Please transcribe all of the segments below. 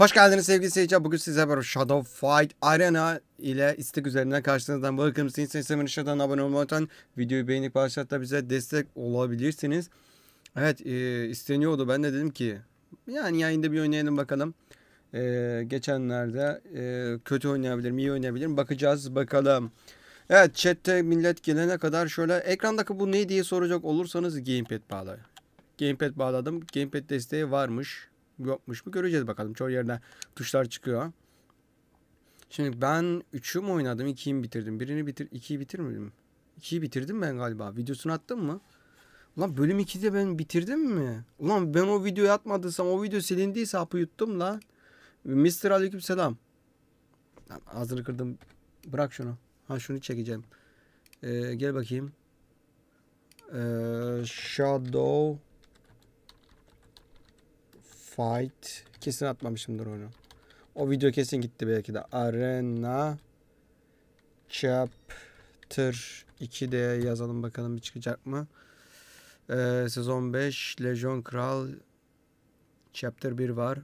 Hoş geldiniz sevgili seyirciler. Bugün size beraber Shadow Fight Arena ile istek üzerinden karşınızdayım. Welcome to Instagram Shadow'dan abone olmayı unutmayın. Videoyu beğenip başlatta bize destek olabilirsiniz. Evet e, isteniyordu. Ben de dedim ki yani yayında bir oynayalım bakalım. E, geçenlerde e, kötü oynayabilirim, iyi oynayabilirim. Bakacağız bakalım. Evet chatte millet gelene kadar şöyle ekrandaki bu ne diye soracak olursanız gamepad bağlayın. Gamepad bağladım. Gamepad desteği varmış yokmuş mu göreceğiz bakalım. Çoğu yerde tuşlar çıkıyor. Şimdi ben 3'ü mü oynadım 2'yi mi bitirdim? Birini bitir 2'yi bitirmedim. 2'yi bitirdim ben galiba. Videosunu attım mı? Ulan bölüm 2'de ben bitirdim mi? Ulan ben o videoyu atmadıysam o video silindiyse hapı yuttum lan. Mr. Aleyküm selam. Lan ağzını kırdım. Bırak şunu. Ha şunu çekeceğim. Ee, gel bakayım. Ee, Shadow Fight. Kesin atmamışımdır onu. O video kesin gitti belki de. Arena Chapter 2 diye yazalım bakalım bir çıkacak mı? Ee, sezon 5 Legion Kral Chapter 1 var.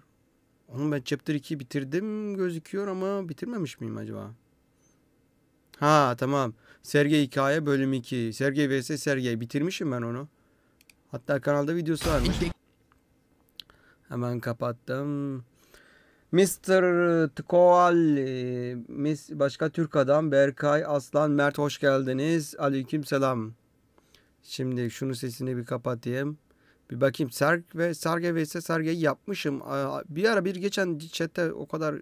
Onun ben Chapter 2 bitirdim gözüküyor ama bitirmemiş miyim acaba? Ha tamam. Sergey Hikaye bölüm 2. Sergey vs Sergey. Bitirmişim ben onu. Hatta kanalda videosu varmış. Hemen kapattım. Mr. Tkoal, e, başka Türk adam Berkay Aslan Mert hoş geldiniz. Aleyküm selam. Şimdi şunu sesini bir kapatayım. Bir bakayım Serg ve Serge Veysel Serge'yi yapmışım. Bir ara bir geçen chatte o kadar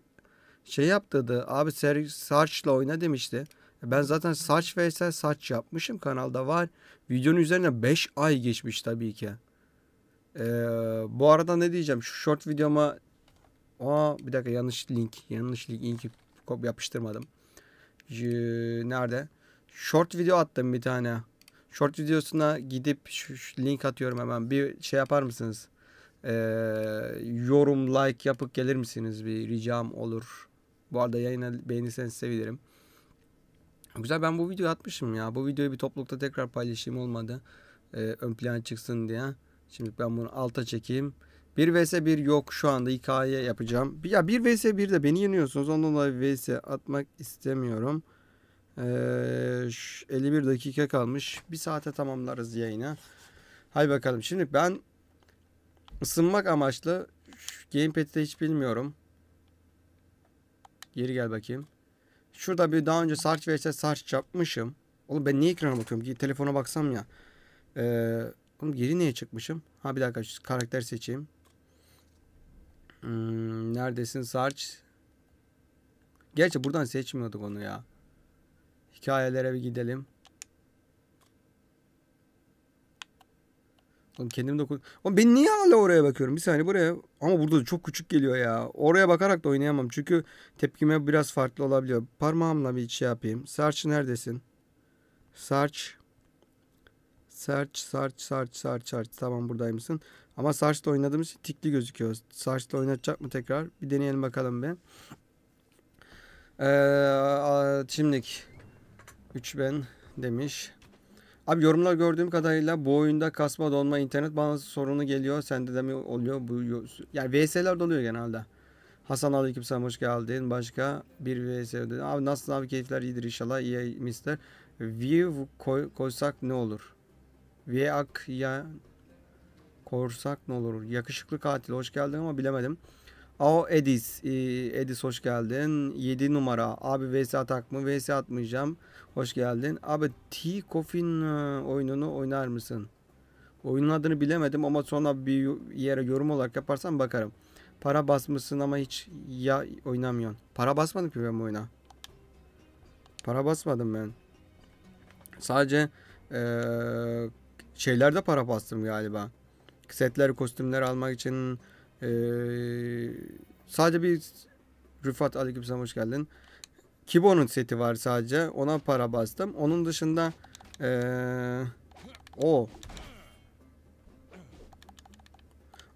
şey yaptırdı. Abi Ser Sarç'la oyna demişti. Ben zaten saç Veysel saç yapmışım kanalda var. Videonun üzerine 5 ay geçmiş tabii ki. Ee, bu arada ne diyeceğim? Şu short videoma Aa bir dakika yanlış link. Yanlış link kop yapıştırmadım. Ee, nerede? Short video attım bir tane. Short videosuna gidip şu, şu link atıyorum hemen. Bir şey yapar mısınız? Ee, yorum, like yapıp gelir misiniz? Bir ricam olur. Bu arada yayını beğenirseniz sevinirim. Güzel ben bu videoyu atmışım ya. Bu videoyu bir toplulukta tekrar paylaşayım olmadı. Ee, ön plan çıksın diye. Şimdi ben bunu alta çekeyim. 1 vs 1 yok şu anda hikaye yapacağım. Ya 1 vs 1 de beni yeniyorsunuz. Ondan dolayı vs atmak istemiyorum. Ee, 51 dakika kalmış. Bir saate tamamlarız yayına. Hay bakalım. Şimdi ben ısınmak amaçlı gamepad'i hiç bilmiyorum. Geri gel bakayım. Şurada bir daha önce search vs search yapmışım. Oğlum ben niye ekrana bakıyorum? Telefona baksam ya. Eee Oğlum geri niye çıkmışım? Ha bir dakika karakter seçeyim. Hmm, neredesin Sarç? Gerçi buradan seçmiyorduk onu ya. Hikayelere bir gidelim. Oğlum kendim de... Oğlum ben niye hala oraya bakıyorum? Bir saniye buraya. Ama burada da çok küçük geliyor ya. Oraya bakarak da oynayamam. Çünkü tepkime biraz farklı olabiliyor. Parmağımla bir şey yapayım. Sarç neredesin? Sarç. Sarç sarç sarç sarç sarç Tamam buradaymışsın. Ama sarçta oynadığımız için tikli gözüküyor. sarçta oynatacak mı tekrar? Bir deneyelim bakalım bir. Ee, şimdilik 3 ben demiş. Abi yorumlar gördüğüm kadarıyla bu oyunda kasma donma internet bağlantısı sorunu geliyor. Sende de mi oluyor? Bu, yani VS'ler oluyor genelde. Hasan Aleyküm sen hoş geldin. Başka bir VS ödedin. Abi nasılsın abi keyifler iyidir inşallah. İyi mister. View koy, koysak ne olur? V ak ya korsak ne olur? Yakışıklı katil hoş geldin ama bilemedim. Ao Edis. Edis hoş geldin. 7 numara. Abi VS atak mı? VS atmayacağım. Hoş geldin. Abi T Coffin e, oyununu oynar mısın? Oyunun adını bilemedim ama sonra bir yere yorum olarak yaparsam bakarım. Para basmışsın ama hiç ya oynamıyorsun. Para basmadım ki ben bu oyuna. Para basmadım ben. Sadece ee, şeylerde para bastım galiba. Setler, kostümler almak için ee, sadece bir Rıfat Aleykümselam hoş geldin. Kibo'nun seti var sadece. Ona para bastım. Onun dışında ee, o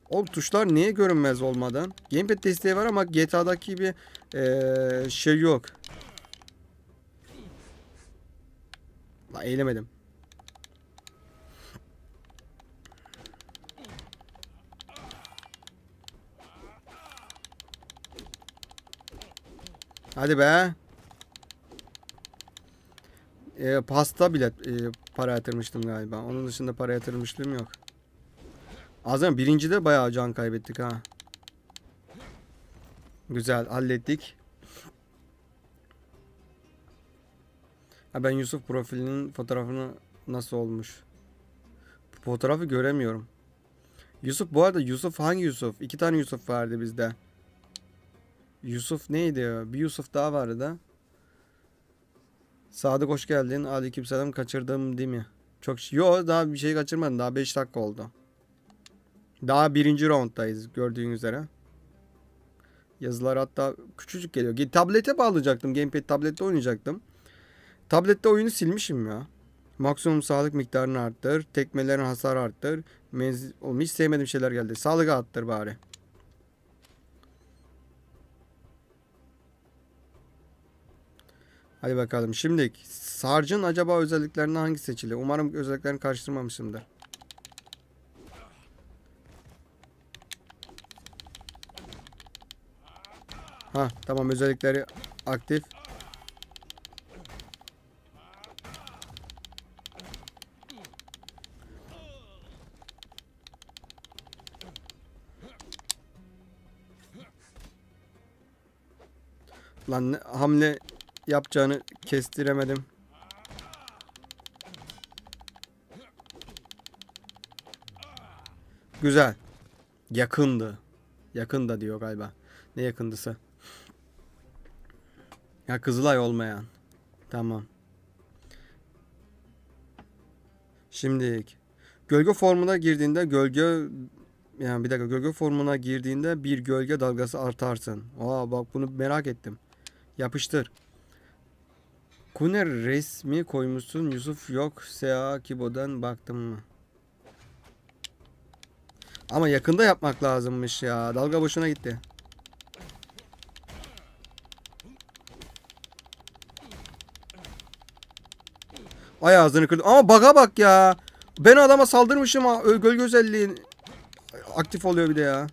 Oğlum tuşlar niye görünmez olmadan? Gamepad desteği var ama GTA'daki bir ee, şey yok. La eylemedim. Hadi be. E, pasta bile e, para yatırmıştım galiba. Onun dışında para yatırmışlığım yok. Az önce birinci de bayağı can kaybettik ha. Güzel hallettik. Ha ben Yusuf profilinin fotoğrafını nasıl olmuş? fotoğrafı göremiyorum. Yusuf bu arada Yusuf hangi Yusuf? İki tane Yusuf vardı bizde. Yusuf neydi ya? Bir Yusuf daha vardı da. Sadık hoş geldin. Aleyküm selam. Kaçırdım değil mi? Çok Yo daha bir şey kaçırmadım. Daha 5 dakika oldu. Daha birinci rounddayız gördüğünüz üzere. Yazılar hatta küçücük geliyor. Tablete bağlayacaktım. Gamepad tablette oynayacaktım. Tablette oyunu silmişim ya. Maksimum sağlık miktarını arttır. Tekmelerin hasar arttır. Menzil olmuş sevmediğim şeyler geldi. Sağlık arttır bari. Hadi bakalım. Şimdi sarcın acaba özelliklerini hangi seçili? Umarım özelliklerini karıştırmamışımdır. Ha tamam özellikleri aktif. Lan hamle yapacağını kestiremedim. Güzel. Yakındı. Yakında diyor galiba. Ne yakındısa? Ya Kızılay olmayan. Tamam. Şimdilik. Gölge formuna girdiğinde gölge yani bir dakika gölge formuna girdiğinde bir gölge dalgası artarsın. Aa bak bunu merak ettim. Yapıştır. Kuner resmi koymuşsun. Yusuf yok. S.A. Kibo'dan baktım mı? Ama yakında yapmak lazımmış ya. Dalga boşuna gitti. Ay ağzını kırdım. Ama baga bak ya. Ben adama saldırmışım. Ha. Gölge özelliği aktif oluyor bir de ya.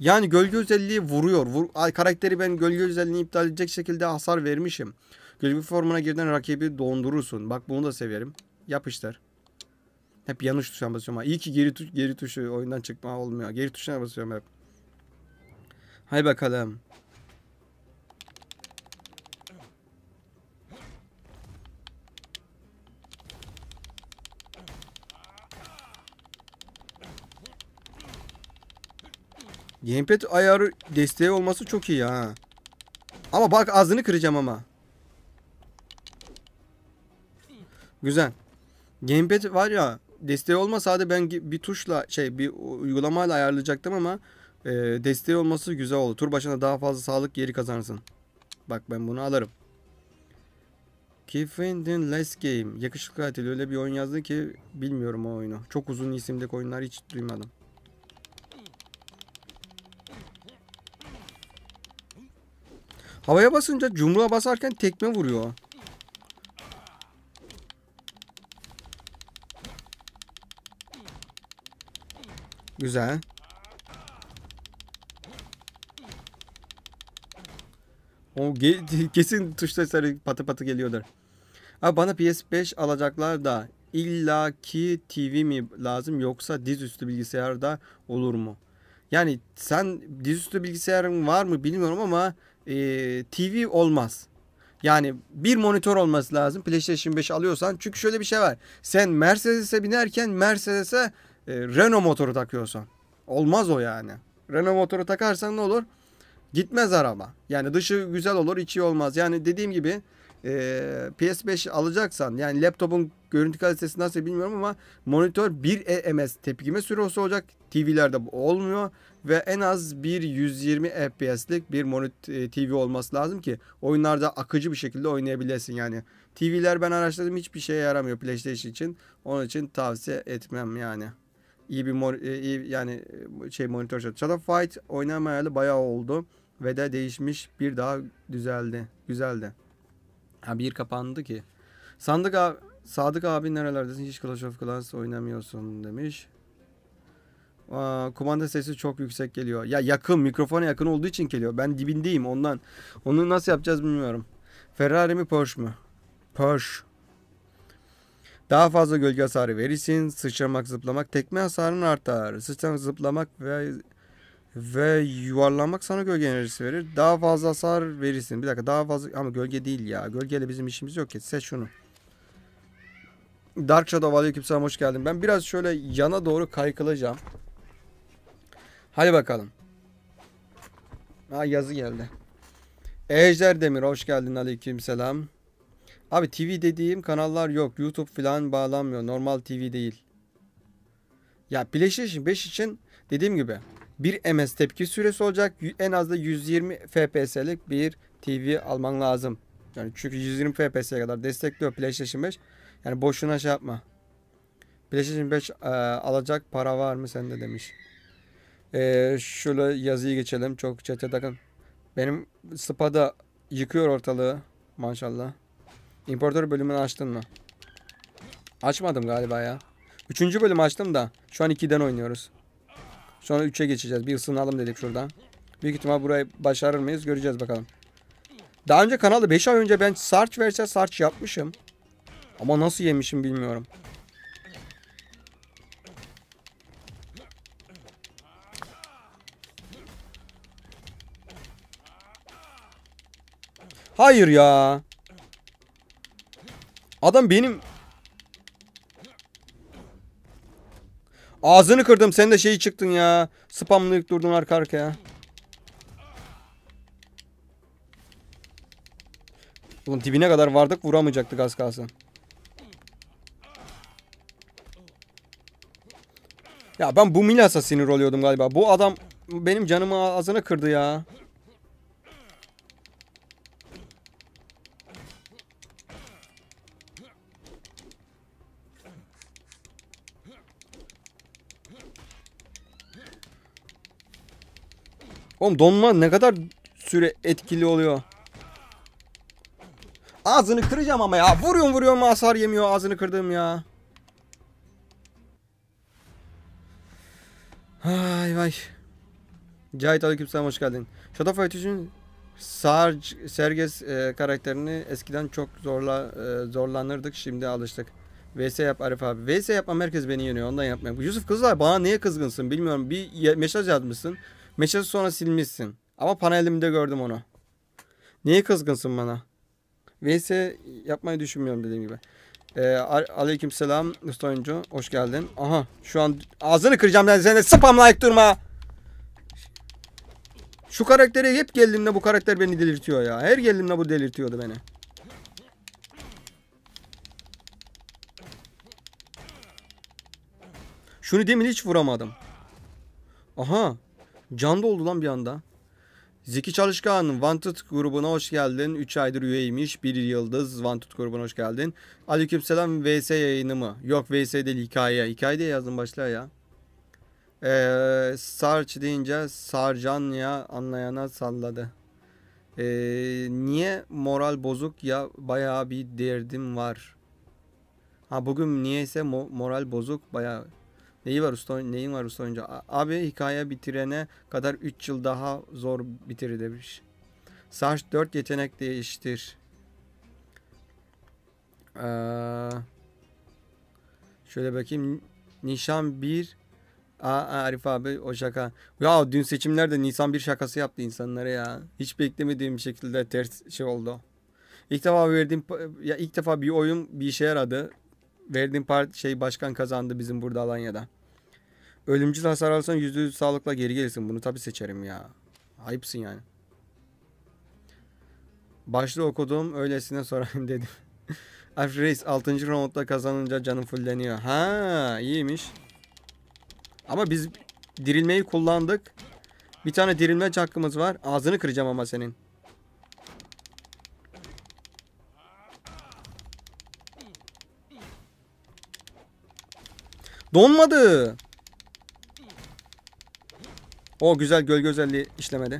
Yani gölge özelliği vuruyor. Vur Ay, karakteri ben gölge özelliğini iptal edecek şekilde hasar vermişim. Güçlü formuna girden rakibi dondurursun. Bak bunu da severim. Yapıştır. Hep yanlış tuşa basıyorum. İyi ki geri, tuş, geri tuşu oyundan çıkma olmuyor. Geri tuşuna basıyorum hep. Hay bakalım. Gamepad ayarı desteği olması çok iyi ha. Ama bak ağzını kıracağım ama. Güzel. Gamepad var ya desteği olmasa hadi ben bir tuşla şey bir uygulamayla ayarlayacaktım ama e, desteği olması güzel oldu. Tur başına daha fazla sağlık yeri kazanırsın. Bak ben bunu alırım. Kiffin Last Game. Yakışıklı katil öyle bir oyun yazdı ki bilmiyorum o oyunu. Çok uzun isimdeki oyunlar hiç duymadım. Havaya basınca cumruğa basarken tekme vuruyor. Güzel. O ge kesin tuşta sarı patı patı geliyordur. Abi bana PS5 alacaklar da illa ki TV mi lazım yoksa dizüstü bilgisayar da olur mu? Yani sen dizüstü bilgisayarın var mı bilmiyorum ama e, TV olmaz. Yani bir monitör olması lazım PlayStation 5 alıyorsan. Çünkü şöyle bir şey var. Sen Mercedes'e binerken Mercedes'e e, Renault motoru takıyorsan. Olmaz o yani. Renault motoru takarsan ne olur? Gitmez araba. Yani dışı güzel olur, içi olmaz. Yani dediğim gibi e, PS5 alacaksan yani laptopun görüntü kalitesi nasıl bilmiyorum ama monitör 1 EMS tepkime süresi olacak. TV'lerde bu olmuyor ve en az bir 120 FPS'lik bir monitör e, TV olması lazım ki oyunlarda akıcı bir şekilde oynayabilesin yani. TV'ler ben araştırdım hiçbir şeye yaramıyor PlayStation için. Onun için tavsiye etmem yani iyi bir mor, e, iyi, yani e, şey monitör şart. Shadow Fight oynamayalı bayağı oldu ve de değişmiş bir daha düzeldi. Güzeldi. Ha bir kapandı ki. Sandık abi, Sadık abi nerelerdesin? Hiç Clash of Clans oynamıyorsun demiş. Aa, kumanda sesi çok yüksek geliyor. Ya yakın mikrofona yakın olduğu için geliyor. Ben dibindeyim ondan. Onu nasıl yapacağız bilmiyorum. Ferrari mi Porsche mu? Porsche. Daha fazla gölge hasarı verirsin. Sıçramak, zıplamak, tekme hasarın artar. Sıçramak, zıplamak ve ve yuvarlanmak sana gölge enerjisi verir. Daha fazla hasar verirsin. Bir dakika daha fazla ama gölge değil ya. Gölgeyle bizim işimiz yok ki. Seç şunu. Dark Shadow Aleykümselam hoş geldin. Ben biraz şöyle yana doğru kaykılacağım. Hadi bakalım. Ha yazı geldi. Ejder Demir hoş geldin selam. Abi TV dediğim kanallar yok. YouTube falan bağlanmıyor. Normal TV değil. Ya PlayStation 5 için dediğim gibi bir ms tepki süresi olacak. En az da 120 FPS'lik bir TV alman lazım. Yani çünkü 120 FPS'ye kadar destekliyor PlayStation 5. Yani boşuna şey yapma. PlayStation 5 e, alacak para var mı sende demiş. E, şöyle yazıyı geçelim. Çok çete takın. Benim Spada yıkıyor ortalığı maşallah. İmparator bölümünü açtın mı? Açmadım galiba ya. Üçüncü bölüm açtım da. Şu an 2'den oynuyoruz. Sonra üçe geçeceğiz. Bir ısınalım dedik şurada. Büyük ihtimal burayı başarır mıyız? Göreceğiz bakalım. Daha önce kanalda 5 ay önce ben Sarç verse Sarç yapmışım. Ama nasıl yemişim bilmiyorum. Hayır ya. Adam benim... Ağzını kırdım. Sen de şeyi çıktın ya. Spamlayıp durdun arka arkaya. Ulan dibine kadar vardık vuramayacaktık az kalsın. Ya ben bu Milas'a sinir oluyordum galiba. Bu adam benim canımı ağzına kırdı ya. Oğlum donma ne kadar süre etkili oluyor. Ağzını kıracağım ama ya. Vuruyorum vuruyorum hasar yemiyor ağzını kırdım ya. Ay vay. Cahit Aleykümselam hoş geldin. Shadow Fight için Sarge, Serges e, karakterini eskiden çok zorla e, zorlanırdık. Şimdi alıştık. VS yap Arif abi. VS yapma herkes beni yeniyor. Ondan yapmayın. Yusuf kızlar bana niye kızgınsın bilmiyorum. Bir mesaj yazmışsın. Mesajı sonra silmişsin. Ama panelimde gördüm onu. Niye kızgınsın bana? VS yapmayı düşünmüyorum dediğim gibi. Ee, aleyküm selam usta oyuncu. Hoş geldin. Aha şu an ağzını kıracağım ben seni. Spam like durma. Şu karaktere hep geldiğimde bu karakter beni delirtiyor ya. Her geldiğimde bu delirtiyordu beni. Şunu demin hiç vuramadım. Aha. Canlı doldu lan bir anda. Zeki Çalışkan, Wanted grubuna hoş geldin. 3 aydır üyeymiş. 1 yıldız Wanted grubuna hoş geldin. selam VS yayını mı? Yok VS değil hikaye. Hikaye diye yazdım başla ya. Ee, Sarç deyince Sarcan ya anlayana salladı. Ee, niye moral bozuk ya bayağı bir derdim var. Ha bugün niyeyse mo- moral bozuk bayağı Neyi var usta neyin var usta oyuncu? Abi hikaye bitirene kadar 3 yıl daha zor bitir demiş. Sarç 4 yetenek değiştir. Ee, şöyle bakayım. Nişan 1 Aa, Arif abi o şaka. Ya dün seçimlerde Nisan bir şakası yaptı insanlara ya. Hiç beklemediğim bir şekilde ters şey oldu. İlk defa verdiğim ya ilk defa bir oyun bir işe yaradı. Verdiğim part şey başkan kazandı bizim burada Alanya'da. Ölümcül hasar alsan %100 sağlıkla geri gelirsin. Bunu tabi seçerim ya. Ayıpsın yani. Başta okuduğum öylesine sorayım dedim. Alf Reis 6. roundda kazanınca canım fulleniyor. Ha iyiymiş. Ama biz dirilmeyi kullandık. Bir tane dirilme hakkımız var. Ağzını kıracağım ama senin. Donmadı. O güzel gölge özelliği işlemedi.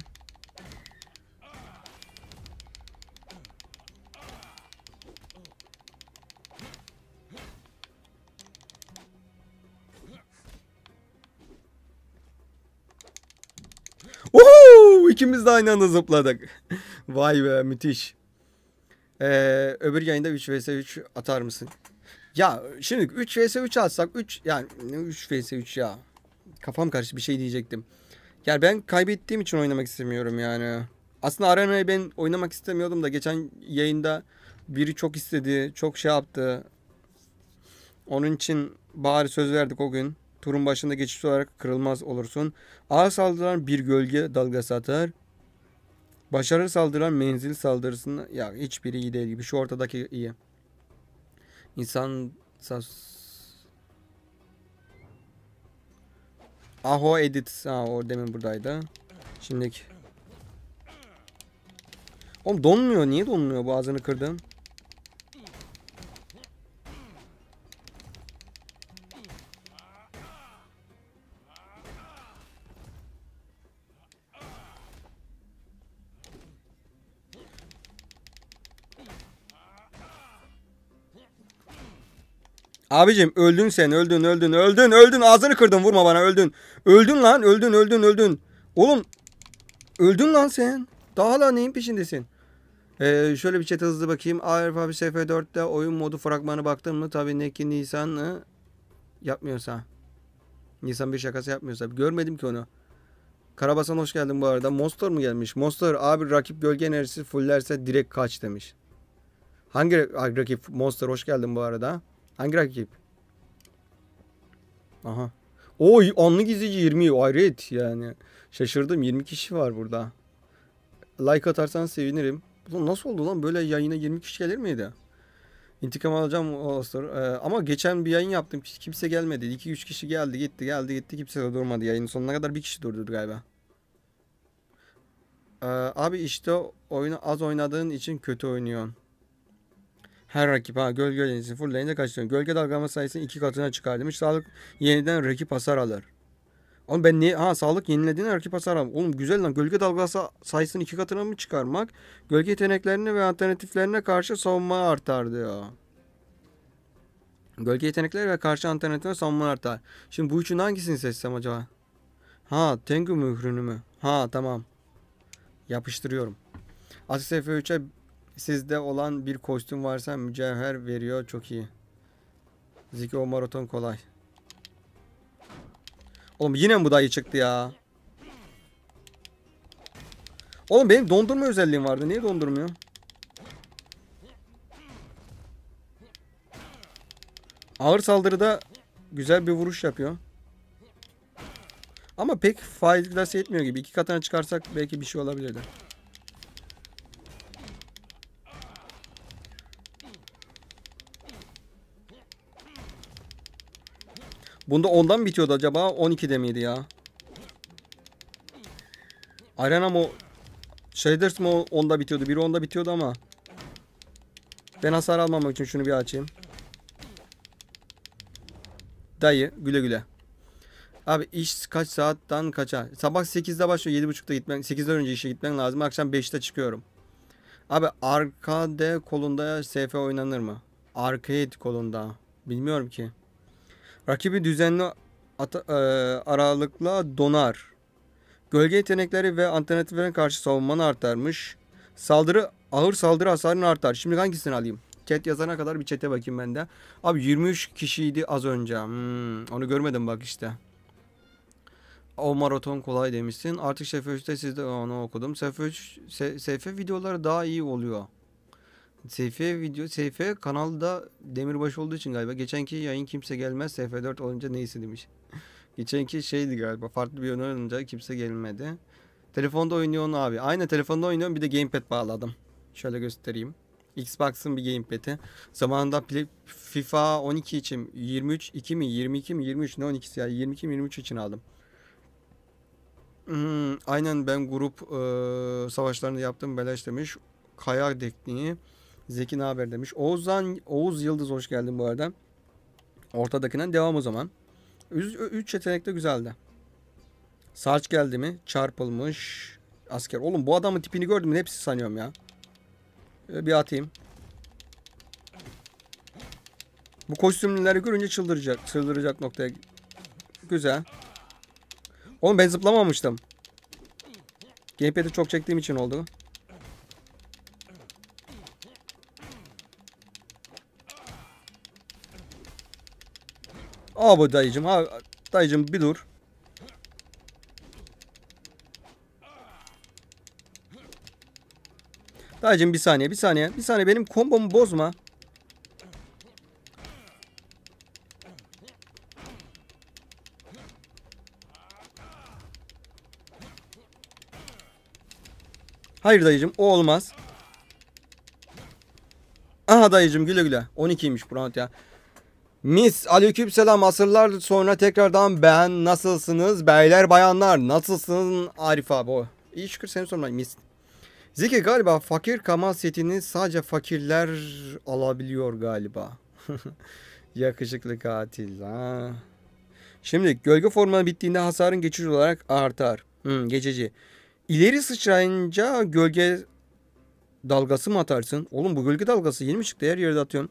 Uhu! İkimiz de aynı anda zıpladık. Vay be müthiş. Ee, öbür yayında 3 vs 3 atar mısın? Ya şimdi 3 vs 3 alsak 3 yani 3 vs 3 ya. Kafam karıştı bir şey diyecektim. Yani ben kaybettiğim için oynamak istemiyorum yani. Aslında Arena'yı ben oynamak istemiyordum da geçen yayında biri çok istedi, çok şey yaptı. Onun için bari söz verdik o gün. Turun başında geçiş olarak kırılmaz olursun. ağ saldıran bir gölge dalgası atar. Başarı saldıran menzil saldırısını ya hiçbiri iyi değil gibi. Şu ortadaki iyi. İnsan Aho edit. Ha o demin buradaydı. Şimdiki. Oğlum donmuyor. Niye donmuyor? Boğazını kırdım. Abicim öldün sen öldün öldün öldün öldün ağzını kırdın vurma bana öldün. Öldün lan öldün öldün öldün. Oğlum öldün lan sen. Daha hala neyin peşindesin? Ee, şöyle bir chat hızlı bakayım. Arif abi SF4'te oyun modu fragmanı baktın mı? Tabii neki ki yapmıyorsa. Nisan bir şakası yapmıyorsa. Görmedim ki onu. Karabasan hoş geldin bu arada. Monster mu gelmiş? Monster abi rakip gölge enerjisi fullerse direkt kaç demiş. Hangi rakip? Monster hoş geldin bu arada. Hangi rakip? Aha. Oy anlı gizici 20 hayret yani. Şaşırdım 20 kişi var burada. Like atarsan sevinirim. Ulan nasıl oldu lan böyle yayına 20 kişi gelir miydi? İntikam alacağım Olastor. Ee, ama geçen bir yayın yaptım. Kimse gelmedi. 2-3 kişi geldi gitti geldi gitti. Kimse de durmadı yayının sonuna kadar bir kişi durdurdu galiba. Ee, abi işte oyunu az oynadığın için kötü oynuyorsun her rakip ha, gölge gölgesini full lane'de kaçırıyor. Gölge dalgalama sayısını iki katına çıkar demiş. Sağlık yeniden rakip hasar alır. Oğlum ben niye? Ha sağlık yenilediğine rakip hasar alır. Oğlum güzel lan. Gölge dalgası sayısını iki katına mı çıkarmak? Gölge yeteneklerini ve alternatiflerine karşı savunma artar diyor. Gölge yetenekleri ve karşı alternatifine savunma artar. Şimdi bu üçün hangisini seçsem acaba? Ha Tengu mührünü mü? Ha tamam. Yapıştırıyorum. Asis F3'e Sizde olan bir kostüm varsa mücevher veriyor çok iyi. Ziki o maraton kolay. Oğlum yine mi bu dayı çıktı ya? Oğlum benim dondurma özelliğim vardı. Niye dondurmuyor? Ağır saldırıda güzel bir vuruş yapıyor. Ama pek faydası etmiyor gibi. İki katına çıkarsak belki bir şey olabilirdi. Bunda ondan mı bitiyordu acaba? 12'de miydi ya? Arena mı? Shaders mı onda bitiyordu? Biri onda bitiyordu ama. Ben hasar almamak için şunu bir açayım. Dayı güle güle. Abi iş kaç saatten kaça? Sabah 8'de başlıyor 7.30'da gitmen 8'den önce işe gitmen lazım. Akşam 5'te çıkıyorum. Abi arkada kolunda SF oynanır mı? Arcade kolunda. Bilmiyorum ki. Rakibi düzenli ata, e, aralıkla donar. Gölge yetenekleri ve alternatiflerine karşı savunmanı artarmış. Saldırı ağır saldırı hasarını artar. Şimdi hangisini alayım? Chat yazana kadar bir chat'e bakayım ben de. Abi 23 kişiydi az önce. Hmm, onu görmedim bak işte. O maraton kolay demişsin. Artık SF3'te sizde onu okudum. SF3 SF videoları daha iyi oluyor. Seyfiye video, Seyfiye kanalda demirbaş olduğu için galiba. Geçenki yayın kimse gelmez. Seyfiye 4 olunca neyse demiş. Geçenki şeydi galiba. Farklı bir yön olunca kimse gelmedi. Telefonda oynuyorsun abi. Aynı telefonda oynuyorum. Bir de gamepad bağladım. Şöyle göstereyim. Xbox'ın bir gamepad'i. Zamanında Play, FIFA 12 için 23 2 mi 22 mi 23 ne 12'si ya 22 mi 23 için aldım. Hmm, aynen ben grup e, savaşlarını yaptım beleş demiş. Kayar tekniği. Zeki ne haber demiş. Oğuzhan, Oğuz Yıldız hoş geldin bu arada. Ortadakinden devam o zaman. Üç yetenek de güzeldi. Sarç geldi mi? Çarpılmış. Asker. Oğlum bu adamın tipini gördüm. Hepsi sanıyorum ya. bir atayım. Bu kostümleri görünce çıldıracak. Çıldıracak noktaya. Güzel. Oğlum ben zıplamamıştım. Gamepad'i çok çektiğim için oldu. Abi dayıcım, abi, dayıcım bir dur. Dayıcım bir saniye, bir saniye, bir saniye benim kombomu bozma. Hayır dayıcım o olmaz. Aha dayıcım güle güle. 12'ymiş Burak ya. Mis aleykümselam asırlar sonra tekrardan ben nasılsınız beyler bayanlar nasılsın Arif abi o. İyi şükür seni sormak mis. Zeki galiba fakir kamal setini sadece fakirler alabiliyor galiba. Yakışıklı katil ha. Şimdi gölge formanı bittiğinde hasarın geçici olarak artar. Hmm, geçici. İleri sıçrayınca gölge dalgası mı atarsın? Oğlum bu gölge dalgası yeni mi çıktı? Her yerde atıyorum.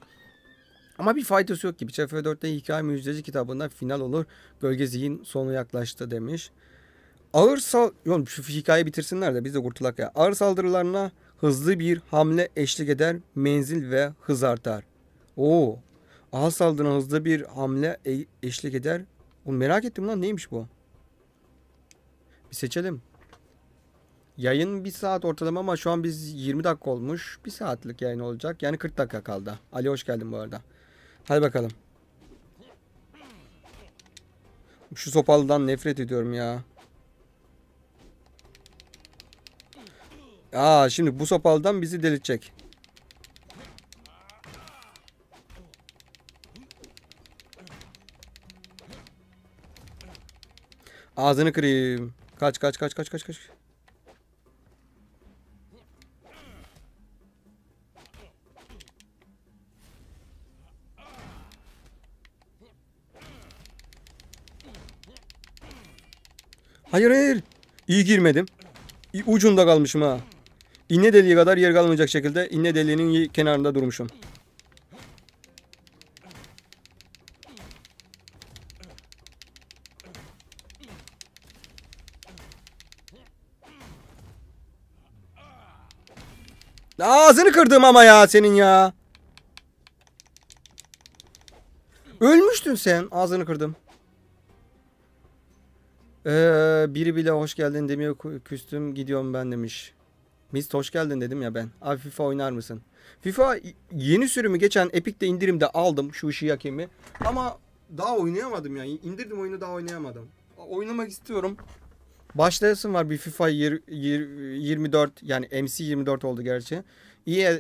Ama bir faydası yok gibi. Çefe 4'te hikaye müjdeci kitabında final olur. Gölge zihin sonu yaklaştı demiş. Ağır sal... Yok şu hikaye bitirsinler de biz de kurtulak ya. Ağır saldırılarına hızlı bir hamle eşlik eder. Menzil ve hız artar. Oo. Ağır saldırına hızlı bir hamle e- eşlik eder. Oğlum merak ettim lan neymiş bu? Bir seçelim. Yayın bir saat ortalama ama şu an biz 20 dakika olmuş. bir saatlik yayın olacak. Yani 40 dakika kaldı. Ali hoş geldin bu arada. Hadi bakalım. Şu sopalıdan nefret ediyorum ya. Aa şimdi bu sopalıdan bizi delirtecek. Ağzını kırayım. Kaç kaç kaç kaç kaç kaç. Hayır hayır. İyi girmedim. Ucunda kalmışım ha. İğne deliği kadar yer kalmayacak şekilde inne deliğinin kenarında durmuşum. Ağzını kırdım ama ya senin ya. Ölmüştün sen. Ağzını kırdım. Ee, biri bile hoş geldin demiyor küstüm gidiyorum ben demiş. Mist hoş geldin dedim ya ben. Abi FIFA oynar mısın? FIFA yeni sürümü geçen Epic'te indirimde aldım şu işi yakemi. Ama daha oynayamadım yani. İndirdim oyunu daha oynayamadım. Oynamak istiyorum. Başlayasın var bir FIFA 24 yani MC24 oldu gerçi. İyi e,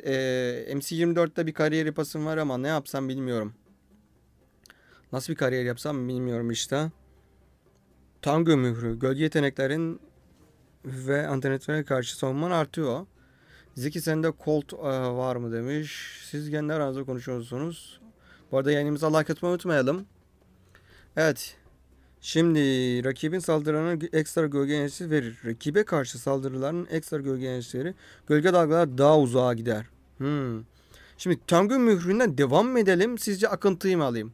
MC24'te bir kariyer yapasım var ama ne yapsam bilmiyorum. Nasıl bir kariyer yapsam bilmiyorum işte. Tango mührü, gölge yeteneklerin ve antrenörlere karşı savunman artıyor. Zeki sende Colt e, var mı demiş. Siz kendi aranızda konuşuyorsunuz. Bu arada yayınımıza like atmayı unutmayalım. Evet. Şimdi rakibin saldırılarına ekstra gölge enerjisi verir. Rakibe karşı saldırıların ekstra gölge enerjileri gölge dalgalar daha uzağa gider. Hmm. Şimdi Tango mühründen devam mı edelim? Sizce akıntıyı mı alayım?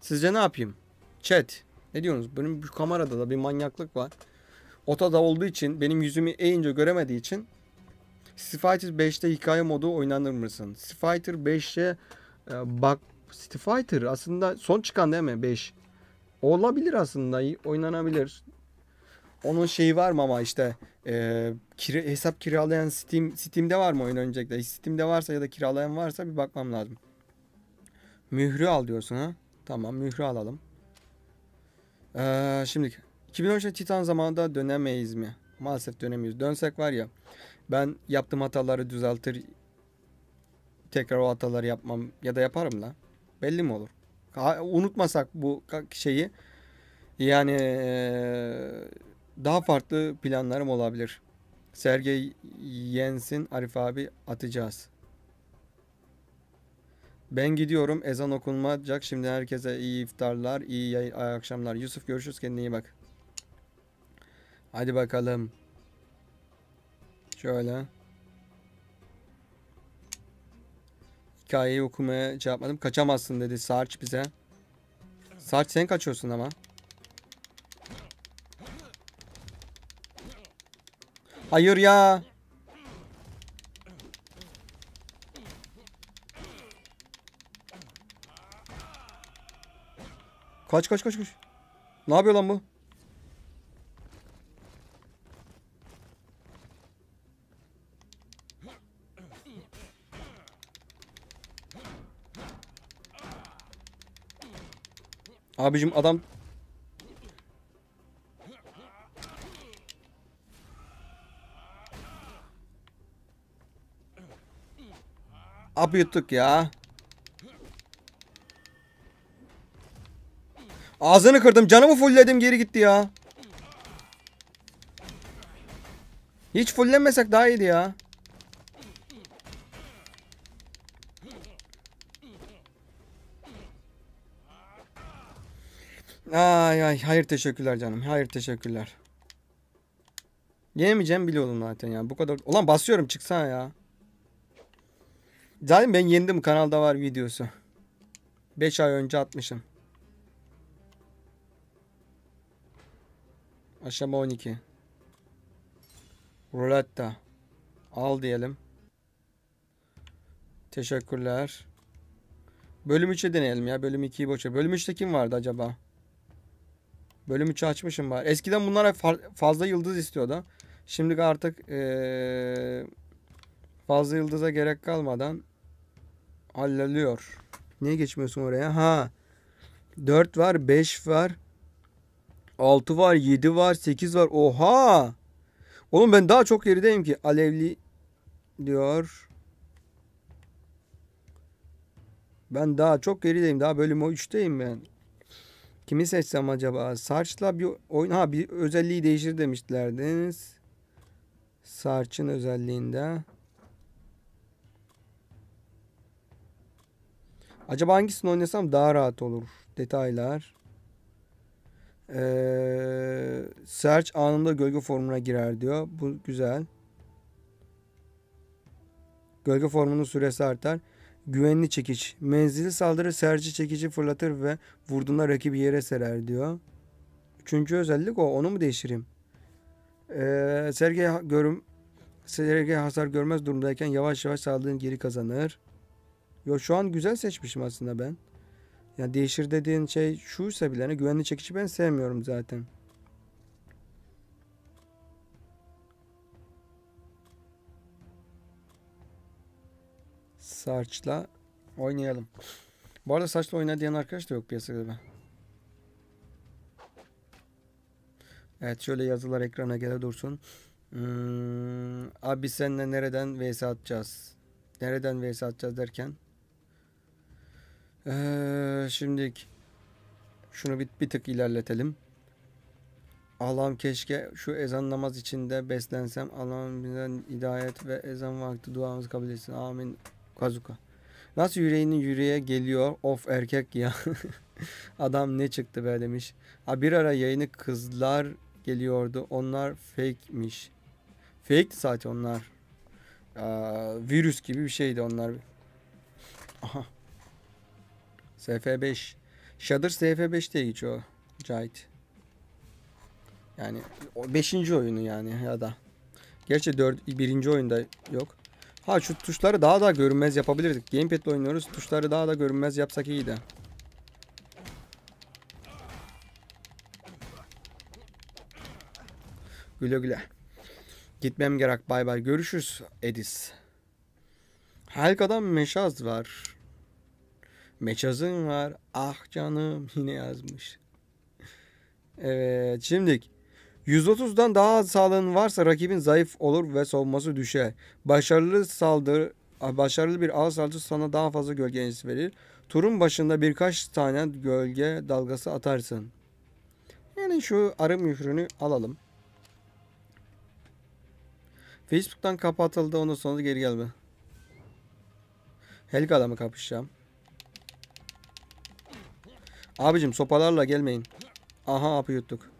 Sizce ne yapayım? Chat. Ne diyorsunuz? Benim bu kamerada da bir manyaklık var. Otada olduğu için benim yüzümü eğince göremediği için Street Fighter 5'te hikaye modu oynanır mısın? Street Fighter 5'e e, bak Street Fighter aslında son çıkan değil mi 5? Olabilir aslında oynanabilir. Onun şeyi var mı ama işte e, kira, hesap kiralayan Steam Steam'de var mı oyun oynayacaklar? Steam'de varsa ya da kiralayan varsa bir bakmam lazım. Mührü al diyorsun ha. Tamam mührü alalım. Ee, şimdi 2013'te Titan zamanında dönemeyiz mi? Maalesef dönemiyoruz. Dönsek var ya ben yaptığım hataları düzeltir tekrar o hataları yapmam ya da yaparım la. Belli mi olur? Ha, unutmasak bu şeyi yani ee, daha farklı planlarım olabilir. Sergey Yens'in Arif abi atacağız. Ben gidiyorum. Ezan okunmayacak. Şimdi herkese iyi iftarlar, iyi, akşamlar. Yusuf görüşürüz. Kendine iyi bak. Hadi bakalım. Şöyle. Hikayeyi okumaya cevapladım. Şey Kaçamazsın dedi Sarç bize. Sarç sen kaçıyorsun ama. Hayır ya. Kaç kaç kaç kaç. Ne yapıyor lan bu? Abicim adam Abi yuttuk ya. Ağzını kırdım. Canımı fullledim geri gitti ya. Hiç fullenmesek daha iyiydi ya. Ay ay hayır teşekkürler canım. Hayır teşekkürler. Yemeyeceğim biliyordum zaten ya. Bu kadar. Ulan basıyorum çıksana ya. Zaten ben yendim kanalda var videosu. 5 ay önce atmışım. Aşama 12. Ruletta. Al diyelim. Teşekkürler. Bölüm 3'e deneyelim ya. Bölüm 2'yi boşver. Bölüm 3'te kim vardı acaba? Bölüm 3'ü açmışım bari. Eskiden bunlar fazla yıldız istiyordu. Şimdi artık ee, fazla yıldıza gerek kalmadan halloluyor. Niye geçmiyorsun oraya? Ha. 4 var, 5 var. 6 var, 7 var, 8 var. Oha! Oğlum ben daha çok gerideyim ki. Alevli diyor. Ben daha çok gerideyim. Daha bölüm 3'teyim ben. Kimi seçsem acaba? Sarç'la bir oyun... Ha bir özelliği değişir demiştilerdiniz. Sarç'ın özelliğinde. Acaba hangisini oynasam daha rahat olur? Detaylar. Ee, search anında gölge formuna girer diyor. Bu güzel. Gölge formunun süresi artar. Güvenli çekiş. Menzili saldırı serci çekici fırlatır ve vurduğunda rakibi yere serer diyor. Üçüncü özellik o. Onu mu değiştireyim? Ee, sergi görüm sergi hasar görmez durumdayken yavaş yavaş sağlığını geri kazanır. Yo şu an güzel seçmişim aslında ben. Yani değişir dediğin şey şuysa bile hani güvenli çekici ben sevmiyorum zaten. Sarç'la oynayalım. Bu arada Sarç'la oyna arkadaş da yok piyasada ben. Evet şöyle yazılar ekrana gele dursun. Hmm, abi senle nereden vs atacağız? Nereden vs atacağız derken? Ee, şimdi şunu bir, bir tık ilerletelim. Allah'ım keşke şu ezan namaz içinde beslensem. Allah'ım bizden hidayet ve ezan vakti duamızı kabul etsin. Amin. Kazuka. Nasıl yüreğinin yüreğe geliyor? Of erkek ya. Adam ne çıktı be demiş. Ha, bir ara yayını kızlar geliyordu. Onlar fake'miş. Fake'ti zaten onlar. Ee, virüs gibi bir şeydi onlar. Aha. SF5. Shader SF5 diye geçiyor Cahit. Yani 5. oyunu yani ya da. Gerçi 4. 1. oyunda yok. Ha şu tuşları daha da görünmez yapabilirdik. Gamepad ile oynuyoruz. Tuşları daha da görünmez yapsak iyiydi. Güle güle. Gitmem gerek bay bay. Görüşürüz Edis. Halkadan meşaz var. Meçazın var. Ah canım yine yazmış. Evet şimdilik. 130'dan daha az sağlığın varsa rakibin zayıf olur ve savunması düşer. Başarılı saldırı, ah, başarılı bir ağ saldırısı sana daha fazla gölge enerjisi verir. Turun başında birkaç tane gölge dalgası atarsın. Yani şu arı mührünü alalım. Facebook'tan kapatıldı ondan sonra geri gelme. Helga'la mı kapışacağım? Abicim sopalarla gelmeyin. Aha apı yuttuk.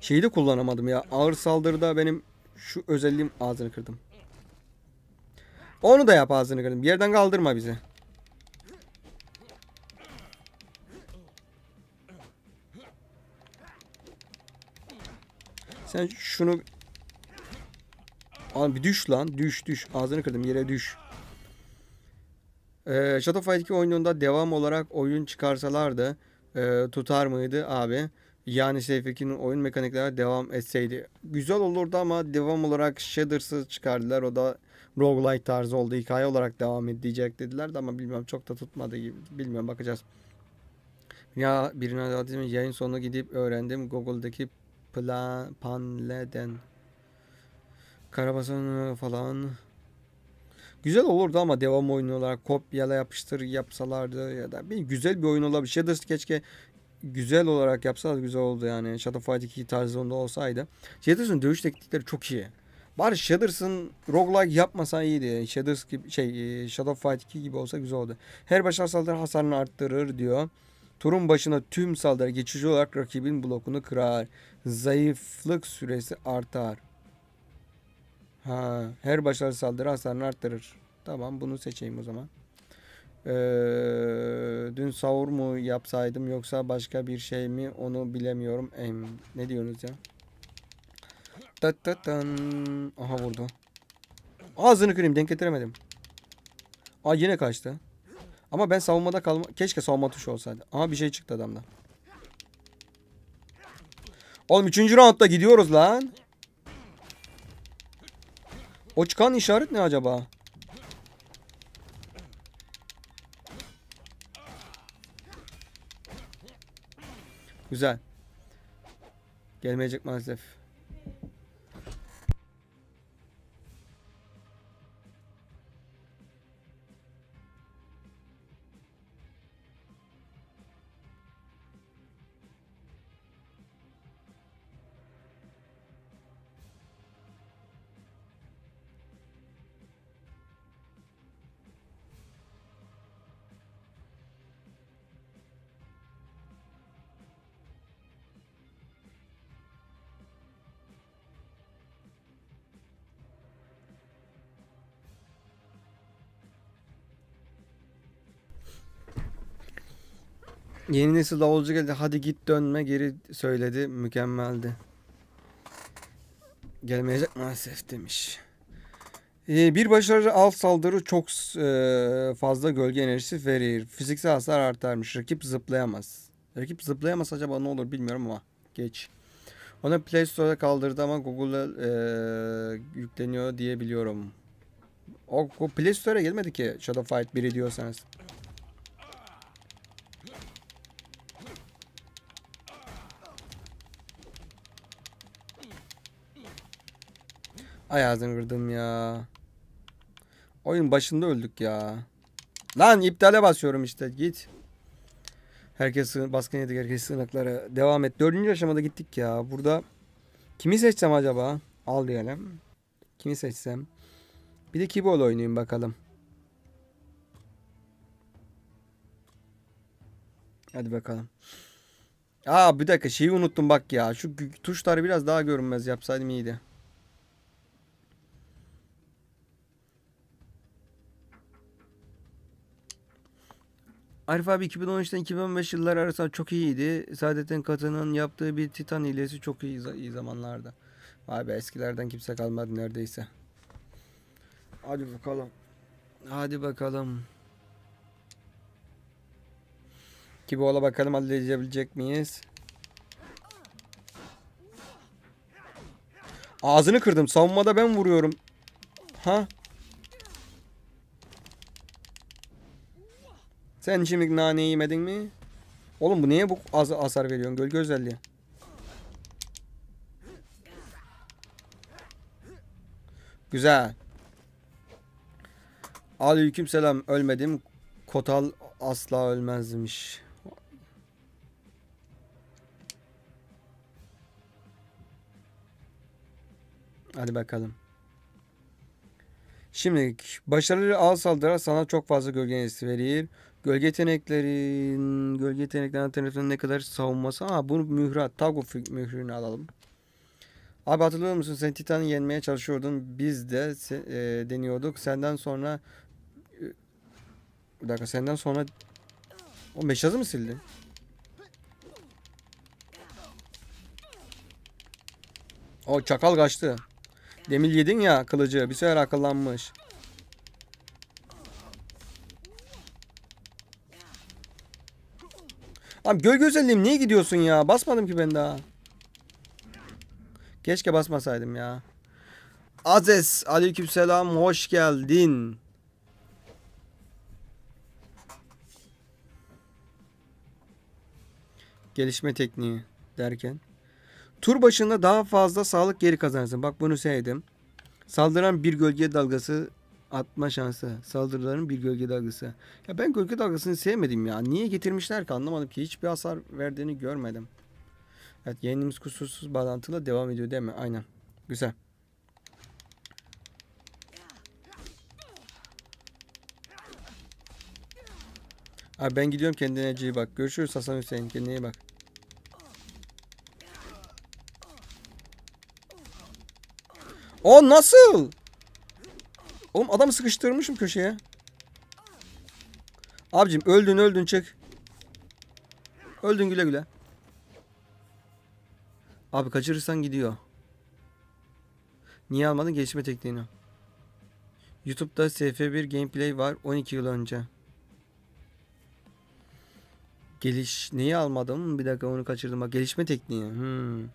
Şeyi de kullanamadım ya. Ağır saldırıda benim şu özelliğim ağzını kırdım. Onu da yap ağzını kırdım. Bir yerden kaldırma bizi. Sen şunu Lan bir düş lan. Düş düş. Ağzını kırdım yere düş. Ee, Shadow Fight 2 oyununda devam olarak oyun çıkarsalardı e, tutar mıydı abi? Yani Seyfek'in oyun mekanikleri devam etseydi. Güzel olurdu ama devam olarak Shaders'ı çıkardılar. O da roguelike tarzı oldu. Hikaye olarak devam edecek dediler de ama bilmiyorum çok da tutmadı gibi. Bilmiyorum bakacağız. Ya birine daha yayın sonuna gidip öğrendim. Google'daki plan, panleden Karabasan falan. Güzel olurdu ama devam oyunu olarak kopyala yapıştır yapsalardı ya da bir güzel bir oyun olabilir. Shadows keşke güzel olarak yapsalar güzel oldu yani. Shadow Fight 2 tarzında olsaydı. Shadows'un dövüş teknikleri çok iyi. Bari Shaders'ın roguelike yapmasa iyiydi. Shaders gibi şey e, Shadow Fight 2 gibi olsa güzel oldu. Her başarı saldırı hasarını arttırır diyor. Turun başına tüm saldırı geçici olarak rakibin blokunu kırar. Zayıflık süresi artar. Ha, her başarılı saldırı hasarını arttırır. Tamam bunu seçeyim o zaman. Ee, dün savur mu yapsaydım yoksa başka bir şey mi onu bilemiyorum. Em, ne diyorsunuz ya? Tat tat tatan. Aha vurdu. Ağzını kırayım denk getiremedim. Aa yine kaçtı. Ama ben savunmada kalma... Keşke savunma tuşu olsaydı. Aha bir şey çıktı adamda. Oğlum 3. roundda gidiyoruz lan. O çıkan işaret ne acaba? Güzel. Gelmeyecek maalesef. Yeni nesil davulcu geldi. Hadi git dönme geri söyledi. Mükemmeldi. Gelmeyecek maalesef demiş. Ee, bir başarı alt saldırı çok e, fazla gölge enerjisi verir. Fiziksel hasar artarmış. Rakip zıplayamaz. Rakip zıplayamaz acaba ne olur bilmiyorum ama geç. Onu Play Store'a kaldırdı ama Google'a e, yükleniyor diye biliyorum. O, o Play Store'a gelmedi ki Shadow Fight 1'i diyorsanız. Ay ağzını kırdım ya. Oyun başında öldük ya. Lan iptale basıyorum işte git. Herkes baskın yedik herkes sığınaklara. Devam et. Dördüncü aşamada gittik ya. Burada kimi seçsem acaba? Al diyelim. Kimi seçsem? Bir de keyboard oynayayım bakalım. Hadi bakalım. Aa bir dakika şeyi unuttum bak ya. Şu tuşları biraz daha görünmez yapsaydım iyiydi. Arif abi 2013'ten 2015 yıllar arasında çok iyiydi. Saadettin Katan'ın yaptığı bir Titan hilesi çok iyi, iyi zamanlarda. Vay be eskilerden kimse kalmadı neredeyse. Hadi bakalım. Hadi bakalım. Ki bu ola bakalım halledebilecek miyiz? Ağzını kırdım. Savunmada ben vuruyorum. Ha? Sen şimdi naneyi yemedin mi? Oğlum bu niye bu az hasar veriyorsun gölge özelliği? Güzel. Aleyküm selam. Ölmedim. Kotal asla ölmezmiş. Hadi bakalım. Şimdi başarılı al saldırı sana çok fazla gölge verir. Gölge yeteneklerin, gölge yeteneklerin alternatifinin ne kadar savunması? ha bunu mührat, Tago mührünü alalım. Abi hatırlıyor musun sen Titan'ı yenmeye çalışıyordun. Biz de e, deniyorduk. Senden sonra e, bir dakika senden sonra o meşazı mı sildin? O çakal kaçtı. Demir yedin ya kılıcı. Bir sefer akıllanmış. Tamam gölge özelliğim niye gidiyorsun ya? Basmadım ki ben daha. Keşke basmasaydım ya. Azes aleykümselam hoş geldin. Gelişme tekniği derken. Tur başında daha fazla sağlık geri kazanırsın. Bak bunu sevdim. Saldıran bir gölge dalgası atma şansı, saldırıların bir gölge dalgası. Ya ben gölge dalgasını sevmedim ya. Niye getirmişler ki anlamadım ki. Hiçbir hasar verdiğini görmedim. Evet yayınımız kusursuz bağlantıla devam ediyor değil mi? Aynen. Güzel. Abi ben gidiyorum kendine iyi bak. Görüşürüz Hasan Hüseyin. Kendine iyi bak. O nasıl? Oğlum adamı sıkıştırmışım köşeye. Abicim öldün öldün çık. Öldün güle güle. Abi kaçırırsan gidiyor. Niye almadın gelişme tekniğini? YouTube'da SF1 gameplay var 12 yıl önce. Geliş neyi almadım? Bir dakika onu kaçırdım. Bak gelişme tekniği. Hmm.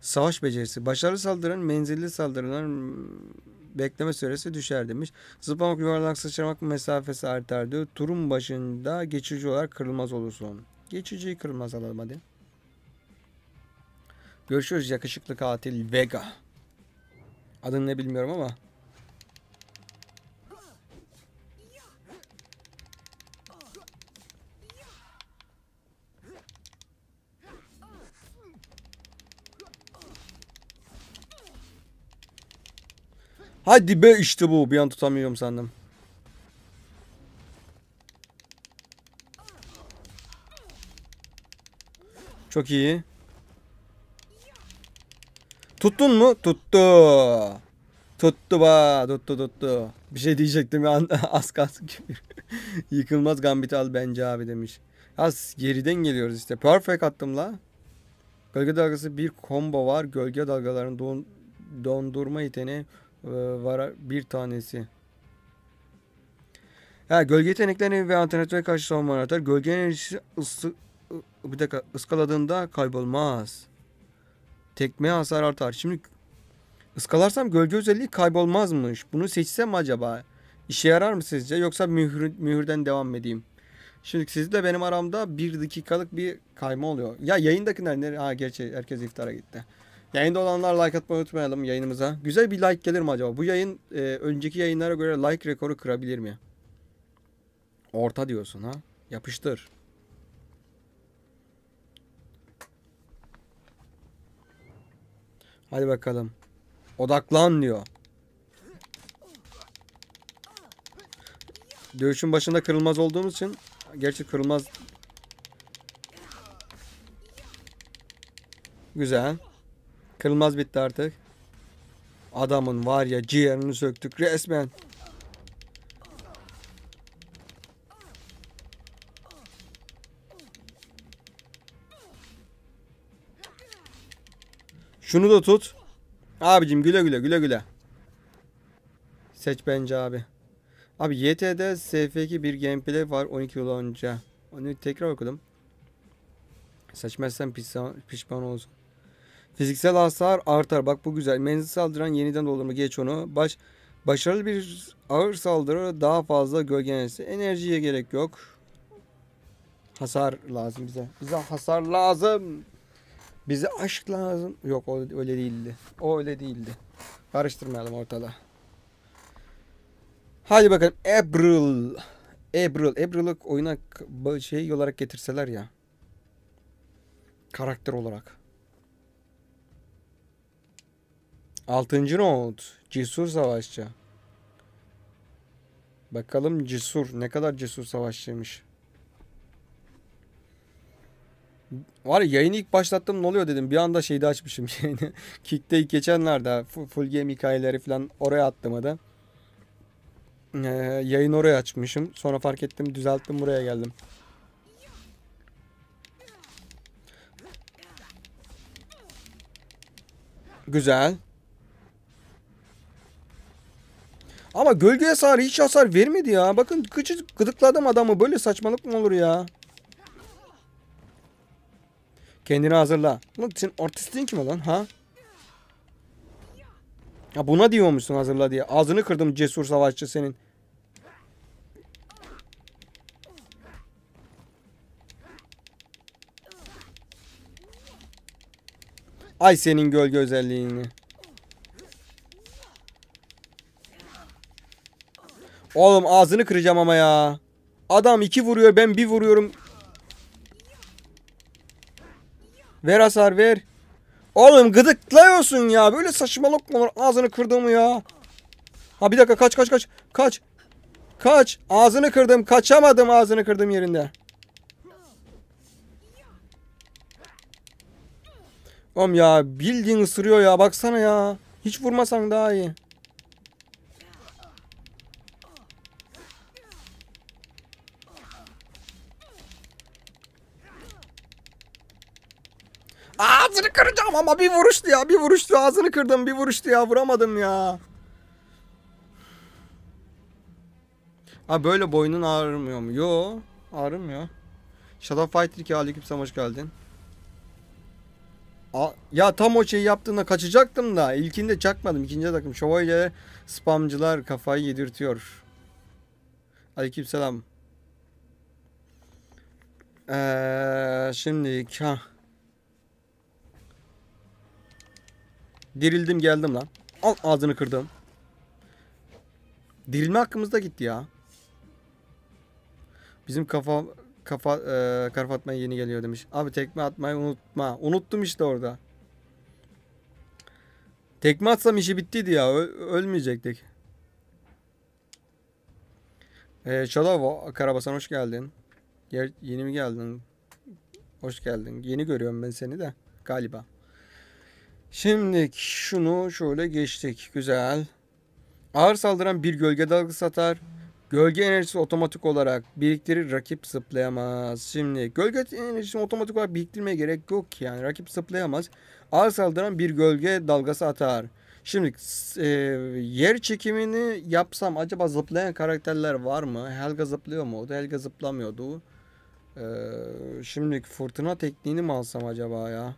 Savaş becerisi. Başarılı saldıran, menzilli saldırılar, hmm, bekleme süresi düşer demiş. Zıplamak, yuvarlanak, sıçramak mesafesi artar diyor. Turun başında geçici olarak kırılmaz olursun. Geçiciyi kırılmaz alalım hadi. Görüşürüz yakışıklı katil Vega. Adını ne bilmiyorum ama Hadi be işte bu. Bir an tutamıyorum sandım. Çok iyi. Tuttun mu? Tuttu. Tuttu ba. Tuttu tuttu. Bir şey diyecektim ya. Az kalsın gibi. Yıkılmaz gambit al bence abi demiş. Az geriden geliyoruz işte. Perfect attım la. Gölge dalgası bir combo var. Gölge dalgalarının don dondurma yeteneği ee, var bir tanesi. Ha, gölge yeteneklerini ve alternatiflere karşı savunma artar. Gölge enerjisi ısı, bir dakika, ıskaladığında kaybolmaz. Tekme hasar artar. Şimdi ıskalarsam gölge özelliği kaybolmazmış. Bunu seçsem acaba? işe yarar mı sizce? Yoksa mühür, mühürden devam edeyim? Şimdi sizde benim aramda bir dakikalık bir kayma oluyor. Ya yayındakiler nereye? Ha gerçi herkes iftara gitti. Yayında olanlar like atmayı unutmayalım yayınımıza. Güzel bir like gelir mi acaba? Bu yayın e, önceki yayınlara göre like rekoru kırabilir mi? Orta diyorsun ha. Yapıştır. Hadi bakalım. Odaklan diyor. Dövüşün başında kırılmaz olduğumuz için gerçi kırılmaz. Güzel. Kırılmaz bitti artık. Adamın var ya ciğerini söktük resmen. Şunu da tut. Abicim güle güle güle güle. Seç bence abi. Abi YT'de SF2 bir gameplay var 12 yıl önce. Onu tekrar okudum. Seçmezsen pişman, olsun. Fiziksel hasar artar. Bak bu güzel. Menzil saldıran yeniden doldurma. Geç onu. Baş, başarılı bir ağır saldırı daha fazla gölgelenirse. Enerjiye gerek yok. Hasar lazım bize. Bize hasar lazım. Bize aşk lazım. Yok o öyle değildi. O öyle değildi. Karıştırmayalım ortada. Hadi bakalım. April. April. April'ı oyuna şey olarak getirseler ya. Karakter olarak. Altıncı round. Cesur savaşçı. Bakalım cesur. Ne kadar cesur savaşçıymış. Var ya yayını ilk başlattım ne oluyor dedim. Bir anda şeyde açmışım yayını. Kick'te ilk geçenlerde full, full game hikayeleri falan oraya attım adı. Ee, yayın oraya açmışım. Sonra fark ettim düzelttim buraya geldim. Güzel. Ama gölge hasarı hiç hasar vermedi ya. Bakın kıçı gıdıkladım adamı. Böyle saçmalık mı olur ya? Kendini hazırla. Lan sen artistin kim lan ha? Ya buna diyormuşsun hazırla diye. Ağzını kırdım cesur savaşçı senin. Ay senin gölge özelliğini. Oğlum ağzını kıracağım ama ya. Adam iki vuruyor ben bir vuruyorum. Ver hasar ver. Oğlum gıdıklıyorsun ya. Böyle saçma olur? ağzını kırdım ya. Ha bir dakika kaç kaç kaç. Kaç. Kaç. Ağzını kırdım. Kaçamadım ağzını kırdım yerinde. Oğlum ya bildiğin ısırıyor ya. Baksana ya. Hiç vurmasan daha iyi. ama bir vuruştu ya. Bir vuruştu. Ağzını kırdım. Bir vuruştu ya. Vuramadım ya. Ha böyle boynun ağrımıyor mu? Yo. Ağrımıyor. Shadow Fighter 2 Aleykümselam hoş geldin. A ya tam o şeyi yaptığında kaçacaktım da ilkinde çakmadım. İkinciye takım şövalye spamcılar kafayı yedirtiyor. Aleykümselam. Ee, şimdi kah Dirildim geldim lan. Al ağzını kırdım. Dirilme hakkımız da gitti ya. Bizim kafa kafa e, karf atmaya yeni geliyor demiş. Abi tekme atmayı unutma. Unuttum işte orada. Tekme atsam işi bittiydi ya. Ö ölmeyecektik. Ee, Şalava Karabasan hoş geldin. Yer, yeni mi geldin? Hoş geldin. Yeni görüyorum ben seni de galiba. Şimdi şunu şöyle geçtik. Güzel. Ağır saldıran bir gölge dalgası atar. Gölge enerjisi otomatik olarak biriktirir. Rakip zıplayamaz. Şimdi gölge enerjisini otomatik olarak biriktirmeye gerek yok. Yani rakip zıplayamaz. Ağır saldıran bir gölge dalgası atar. Şimdi e, yer çekimini yapsam acaba zıplayan karakterler var mı? Helga zıplıyor mu? O da Helga zıplamıyordu. E, şimdi fırtına tekniğini mi alsam acaba ya?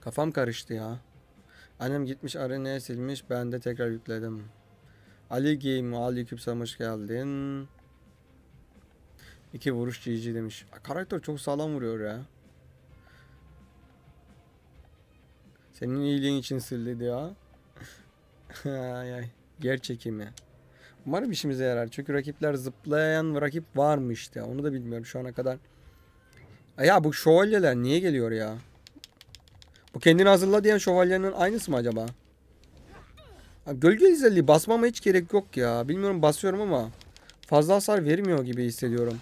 Kafam karıştı ya. Annem gitmiş arenaya silmiş. Ben de tekrar yükledim. Ali Game Aleyküm selam hoş geldin. İki vuruş GG demiş. Karakter çok sağlam vuruyor ya. Senin iyiliğin için sildi diyor. ay ay. Yer çekimi. Umarım işimize yarar. Çünkü rakipler zıplayan rakip var mı işte? Onu da bilmiyorum şu ana kadar. Ya bu şövalyeler niye geliyor ya? Bu kendini hazırla diyen şövalyenin aynısı mı acaba? Abi gölge izleliği basmama hiç gerek yok ya. Bilmiyorum basıyorum ama fazla hasar vermiyor gibi hissediyorum.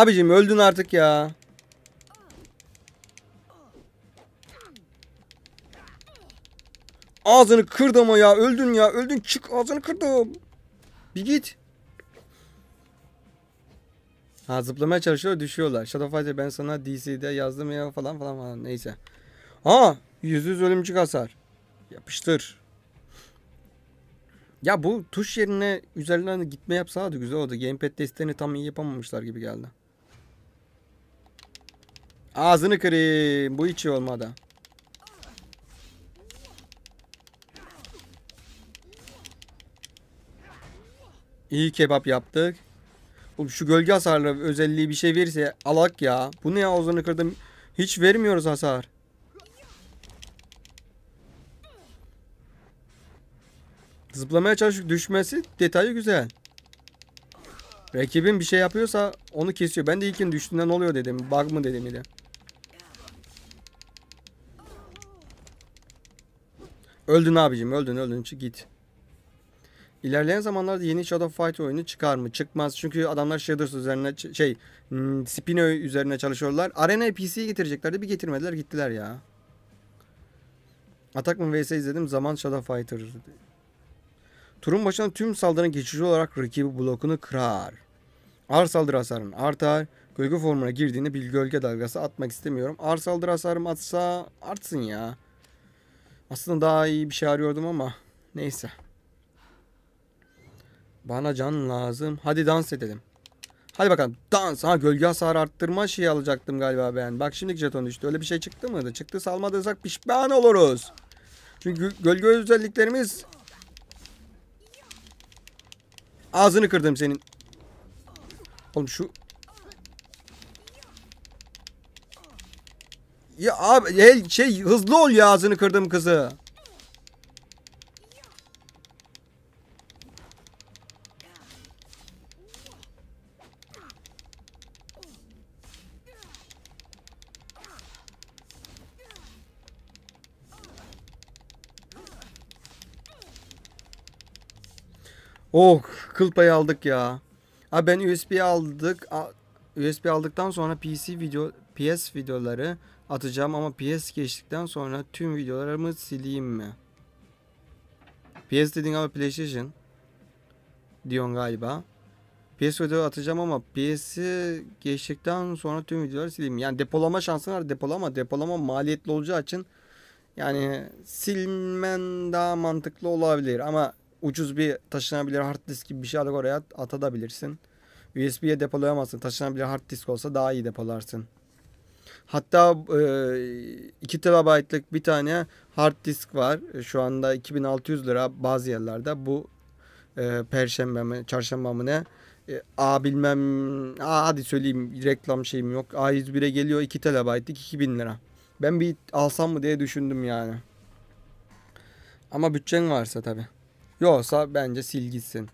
abicim öldün artık ya. Ağzını kırdım o ya. Öldün ya. Öldün. Çık ağzını kırdım. Bir git. Ha zıplamaya çalışıyor düşüyorlar. Shadow Fighter ben sana DC'de yazdım ya falan falan falan neyse. Ha yüz yüz ölümcül hasar. Yapıştır. Ya bu tuş yerine üzerinden gitme yapsa da güzel oldu. Gamepad desteğini tam iyi yapamamışlar gibi geldi. Ağzını kırayım. Bu hiç iyi olmadı. İyi kebap yaptık. Oğlum şu gölge hasarlı özelliği bir şey verirse alak ya. Bu ne ya ağzını kırdım. Hiç vermiyoruz hasar. Zıplamaya çalışıp düşmesi detayı güzel. Rakibin bir şey yapıyorsa onu kesiyor. Ben de ilkin düştüğünden oluyor dedim. Bug mı dedim ile. Öldün abicim öldün öldün çık git. İlerleyen zamanlarda yeni Shadow Fight oyunu çıkar mı? Çıkmaz. Çünkü adamlar Shadows üzerine şey hmm, Spino üzerine çalışıyorlar. Arena PC'ye getireceklerdi. Bir getirmediler gittiler ya. Atak mı vs izledim. Zaman Shadow Fighter. Turun başına tüm saldırının geçici olarak rakibi blokunu kırar. Ar saldırı hasarın artar. Gölge formuna girdiğinde bir gölge dalgası atmak istemiyorum. Ar saldırı hasarım atsa artsın ya. Aslında daha iyi bir şey arıyordum ama neyse. Bana can lazım. Hadi dans edelim. Hadi bakalım dans. Ha gölge hasar arttırma şeyi alacaktım galiba ben. Bak şimdiki jeton düştü. Öyle bir şey çıktı mıydı? Çıktı salmadıysak pişman oluruz. Çünkü gölge özelliklerimiz... Ağzını kırdım senin. Oğlum şu Ya abi el şey hızlı ol ya ağzını kırdım kızı. Oh kıl payı aldık ya. Abi ben USB aldık. USB aldıktan sonra PC video PS videoları atacağım ama PS geçtikten sonra tüm videolarımı sileyim mi? PS dediğin ama PlayStation diyorsun galiba. PS videoları atacağım ama PS'i geçtikten sonra tüm videoları sileyim. Yani depolama şansın var depolama. Depolama maliyetli olacağı için yani silmen daha mantıklı olabilir ama ucuz bir taşınabilir hard disk gibi bir şey alıp oraya atabilirsin. USB'ye depolayamazsın. Taşınabilir hard disk olsa daha iyi depolarsın. Hatta e, 2 terabaytlık bir tane hard disk var. E, şu anda 2600 lira bazı yerlerde. Bu e, perşembe mi, çarşamba mı ne? E, a bilmem, A, hadi söyleyeyim reklam şeyim yok. A101'e geliyor 2 terabaytlık 2000 lira. Ben bir alsam mı diye düşündüm yani. Ama bütçen varsa tabi. Yoksa bence sil gitsin.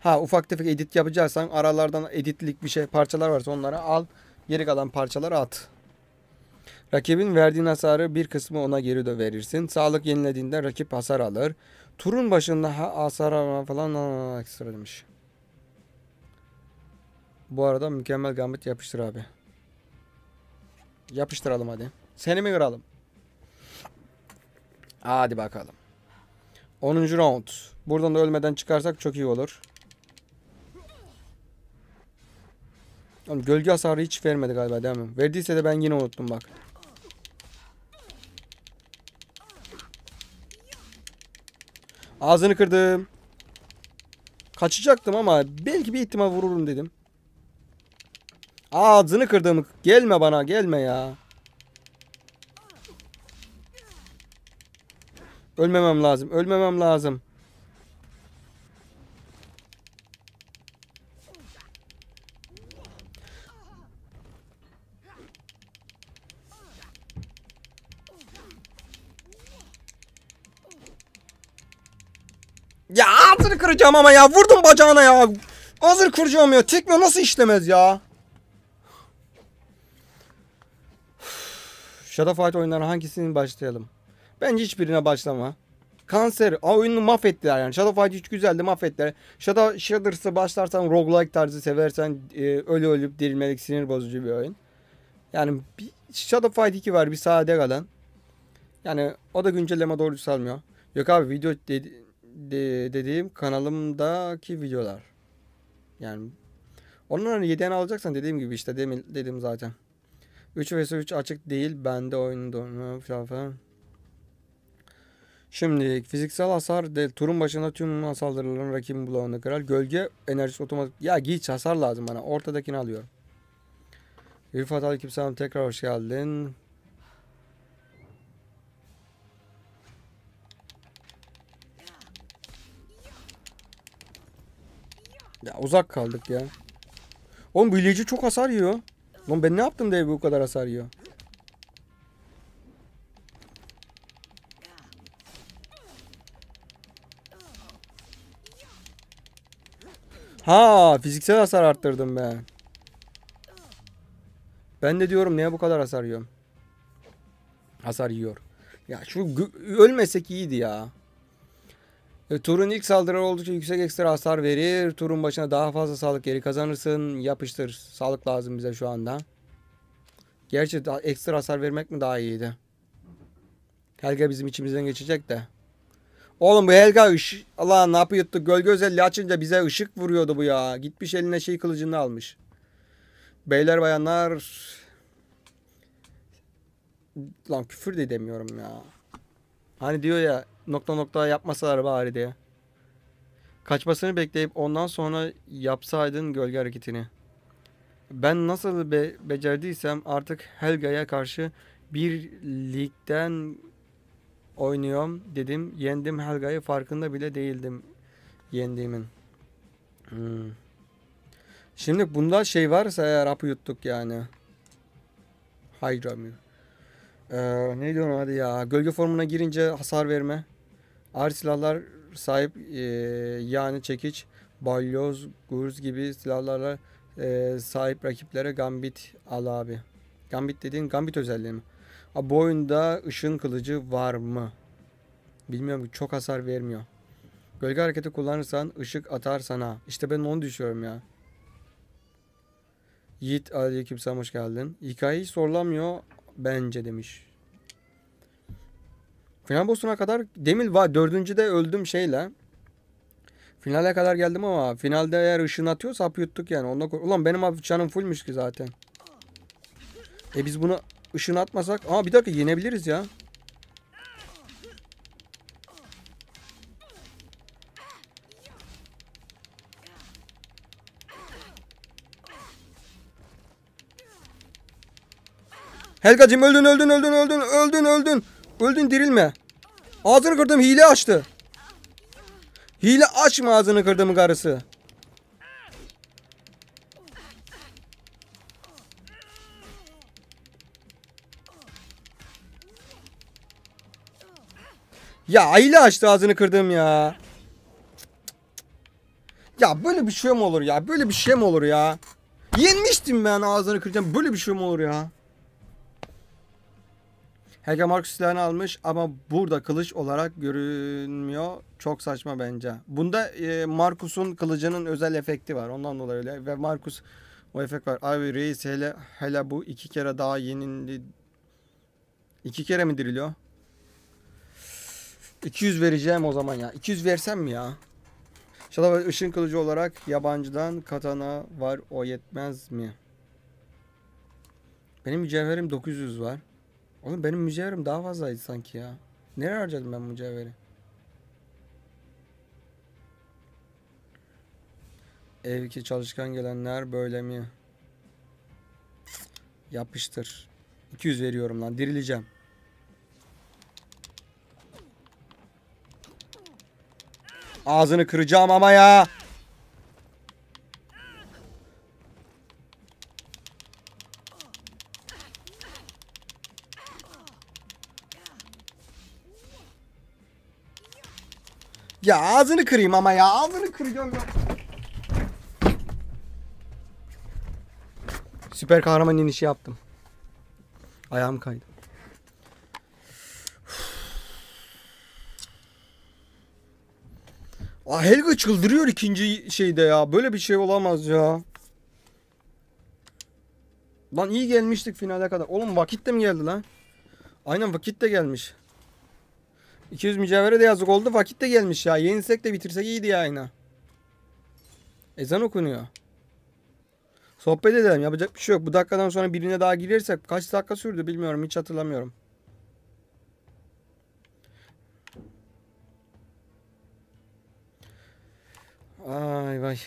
Ha ufak tefek edit yapacaksan aralardan editlik bir şey parçalar varsa onları al. Geri kalan parçaları at. Rakibin verdiğin hasarı bir kısmı ona geri de verirsin. Sağlık yenilediğinde rakip hasar alır. Turun başında ha, hasar alma falan ekstra demiş. Bu arada mükemmel gambit yapıştır abi. Yapıştıralım hadi. Seni mi kıralım? Hadi bakalım. 10. round. Buradan da ölmeden çıkarsak çok iyi olur. Oğlum gölge hasarı hiç vermedi galiba değil mi? Verdiyse de ben yine unuttum bak. Ağzını kırdım. Kaçacaktım ama belki bir ihtimal vururum dedim. Ağzını kırdım. Gelme bana gelme ya. Ölmemem lazım. Ölmemem lazım. vuracağım ama ya. Vurdum bacağına ya. Hazır kuracağım ya. Tekme nasıl işlemez ya? Shadow Fight oyunları hangisini başlayalım? Bence hiçbirine başlama. Kanser. A oyunu mahvettiler yani. Shadow Fight hiç güzeldi mahvettiler. Shadow Shaders'ı başlarsan roguelike tarzı seversen e, ölü ölüp dirilmelik sinir bozucu bir oyun. Yani bir Shadow Fight 2 var bir sade kalan. Yani o da güncelleme doğru salmıyor. Yok abi video dedi, dediğim kanalımdaki videolar. Yani onların hani 7'den alacaksan dediğim gibi işte demin dedim zaten. 3 vs 3 açık değil bende oyunda falan falan. Şimdi fiziksel hasar de turun başında tüm saldırıların rakibin bloğunu kırar. Gölge enerjisi otomatik. Ya hiç hasar lazım bana. Ortadakini alıyorum. Rıfat Aleykümselam tekrar hoş geldin. Ya uzak kaldık ya. Oğlum bu ilacı çok hasar yiyor. Lan ben ne yaptım da bu kadar hasar yiyor. Ha fiziksel hasar arttırdım ben. Ben de diyorum niye bu kadar hasar yiyorum. Hasar yiyor. Ya şu ölmesek iyiydi ya. E, turun ilk saldırı oldukça yüksek ekstra hasar verir. Turun başına daha fazla sağlık geri kazanırsın. Yapıştır. Sağlık lazım bize şu anda. Gerçi ekstra hasar vermek mi daha iyiydi? Helga bizim içimizden geçecek de. Oğlum bu Helga ışık... Allah ne yapı yuttu. Gölge özelliği açınca bize ışık vuruyordu bu ya. Gitmiş eline şey kılıcını almış. Beyler bayanlar... Lan küfür de demiyorum ya. Hani diyor ya nokta nokta yapmasalar bari diye. Kaçmasını bekleyip ondan sonra yapsaydın gölge hareketini. Ben nasıl be becerdiysem artık Helga'ya karşı bir ligden oynuyorum dedim. Yendim Helga'yı farkında bile değildim yendiğimin. Hmm. Şimdi bunda şey varsa eğer hapı yuttuk yani. Hydra mı? Ee, ne diyorsun hadi ya. Gölge formuna girince hasar verme. Ağır silahlar sahip e, yani çekiç, balyoz, gurz gibi silahlara e, sahip rakiplere gambit al abi. Gambit dediğin gambit özelliği mi? Abi bu oyunda ışın kılıcı var mı? Bilmiyorum çok hasar vermiyor. Gölge hareketi kullanırsan ışık atar sana. İşte ben onu düşüyorum ya. Yiğit aleyküm selam hoş geldin. Hikaye hiç sorulamıyor bence demiş. Final boss'una kadar demin va dördüncüde öldüm şeyle. Finale kadar geldim ama finalde eğer ışın atıyorsa hap yuttuk yani. Ondan Ulan benim hap canım fullmüş ki zaten. E biz bunu ışın atmasak. Aa bir dakika yenebiliriz ya. Helgacım öldün öldün öldün öldün öldün öldün. Öldün dirilme. Ağzını kırdım hile açtı. Hile açma ağzını kırdım karısı. Ya hile açtı ağzını kırdım ya. Ya böyle bir şey mi olur ya? Böyle bir şey mi olur ya? Yenmiştim ben ağzını kıracağım. Böyle bir şey mi olur ya? Helga Mark silahını almış ama burada kılıç olarak görünmüyor. Çok saçma bence. Bunda e, Markus'un kılıcının özel efekti var. Ondan dolayı öyle. Ve Markus o efekt var. Abi reis hele, hele bu iki kere daha yenildi. İki kere mi diriliyor? 200 vereceğim o zaman ya. 200 versem mi ya? İnşallah ışın kılıcı olarak yabancıdan katana var. O yetmez mi? Benim mücevherim 900 var. Oğlum benim mücevherim daha fazlaydı sanki ya. Nereye harcadım ben mücevheri? Ev 2 çalışkan gelenler böyle mi? Yapıştır. 200 veriyorum lan dirileceğim. Ağzını kıracağım ama ya. Ya ağzını kırayım ama ya ağzını kıracağım ya. Süper kahraman inişi yaptım. Ayağım kaydı. Aa, Helga çıldırıyor ikinci şeyde ya. Böyle bir şey olamaz ya. Lan iyi gelmiştik finale kadar. Oğlum vakit de mi geldi lan? Aynen vakit de gelmiş. 200 mücevhere de yazık oldu. Vakit de gelmiş ya. Yeninsek de bitirsek iyiydi yayına. Ezan okunuyor. Sohbet edelim. Yapacak bir şey yok. Bu dakikadan sonra birine daha girersek kaç dakika sürdü bilmiyorum. Hiç hatırlamıyorum. Ay vay.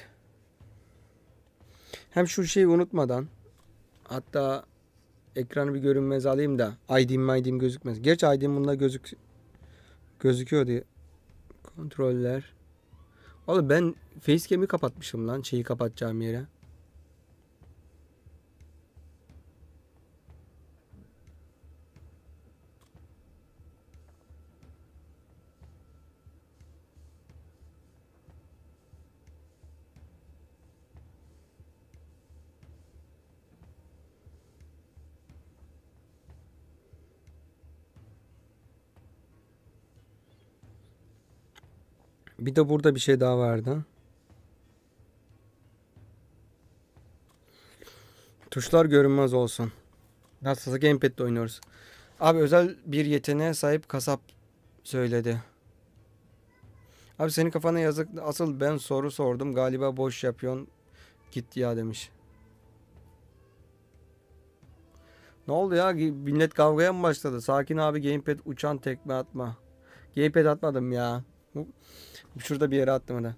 Hem şu şeyi unutmadan hatta ekranı bir görünmez alayım da ID'm ID'm gözükmez. Gerçi ID'm bunda gözük Gözüküyor diye. Kontroller. Oğlum ben facecam'i kapatmışım lan. Şeyi kapatacağım yere. Bir de burada bir şey daha vardı. Tuşlar görünmez olsun. Nasılsa gamepad'de oynuyoruz. Abi özel bir yeteneğe sahip kasap söyledi. Abi senin kafana yazık. Asıl ben soru sordum. Galiba boş yapıyorsun. Git ya demiş. Ne oldu ya? Millet kavgaya mı başladı? Sakin abi gamepad uçan tekme atma. Gamepad atmadım ya. Şurada bir yere attım onu.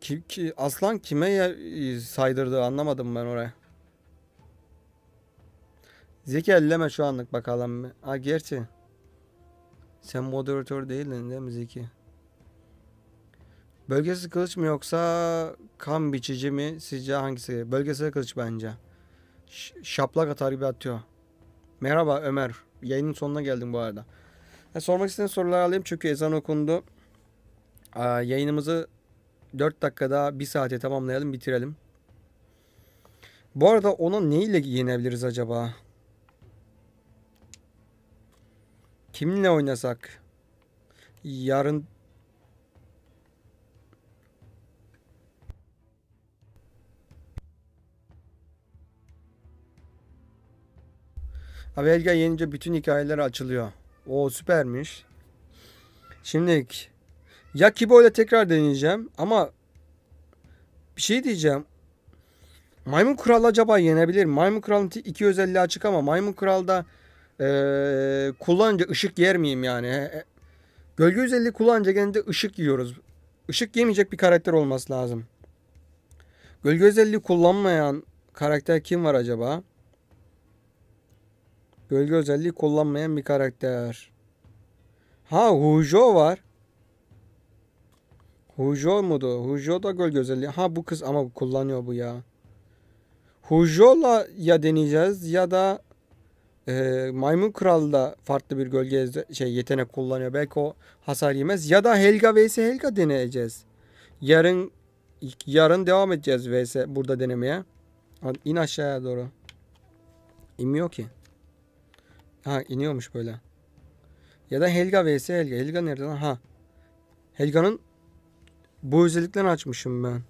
Ki, ki, aslan kime e, saydırdı anlamadım ben oraya. Zeki elleme şu anlık bakalım. Ha gerçi. Sen moderatör değildin değil mi Zeki? Bölgesel kılıç mı yoksa kan biçici mi? Sizce hangisi? Bölgesel kılıç bence. Ş şaplak atar gibi atıyor. Merhaba Ömer. Yayının sonuna geldim bu arada sormak istediğim soruları alayım çünkü ezan okundu. yayınımızı 4 dakikada daha 1 saate tamamlayalım bitirelim. Bu arada ona neyle yenebiliriz acaba? Kimle oynasak? Yarın Avelga yenince bütün hikayeler açılıyor. O süpermiş. Şimdilik Yakibo ile tekrar deneyeceğim ama bir şey diyeceğim. Maymun Kral acaba yenebilir? Maymun Kral'ın iki özelliği açık ama Maymun Kral'da ee, kullanınca ışık yer miyim yani? Gölge özelliği kullanınca genelde ışık yiyoruz. Işık yemeyecek bir karakter olması lazım. Gölge özelliği kullanmayan karakter kim var acaba? Gölge özelliği kullanmayan bir karakter. Ha Hujo var. Hujo mudu? Hujo da gölge özelliği. Ha bu kız ama kullanıyor bu ya. Hujo'la ya deneyeceğiz ya da e, Maymun Kral da farklı bir gölge şey yetenek kullanıyor. Belki o hasar yemez. Ya da Helga vs Helga deneyeceğiz. Yarın yarın devam edeceğiz vs burada denemeye. İn aşağıya doğru. İnmiyor ki. Ha iniyormuş böyle. Ya da Helga vs Helga. Helga nerede lan? Ha. Helga'nın bu özelliklerini açmışım ben.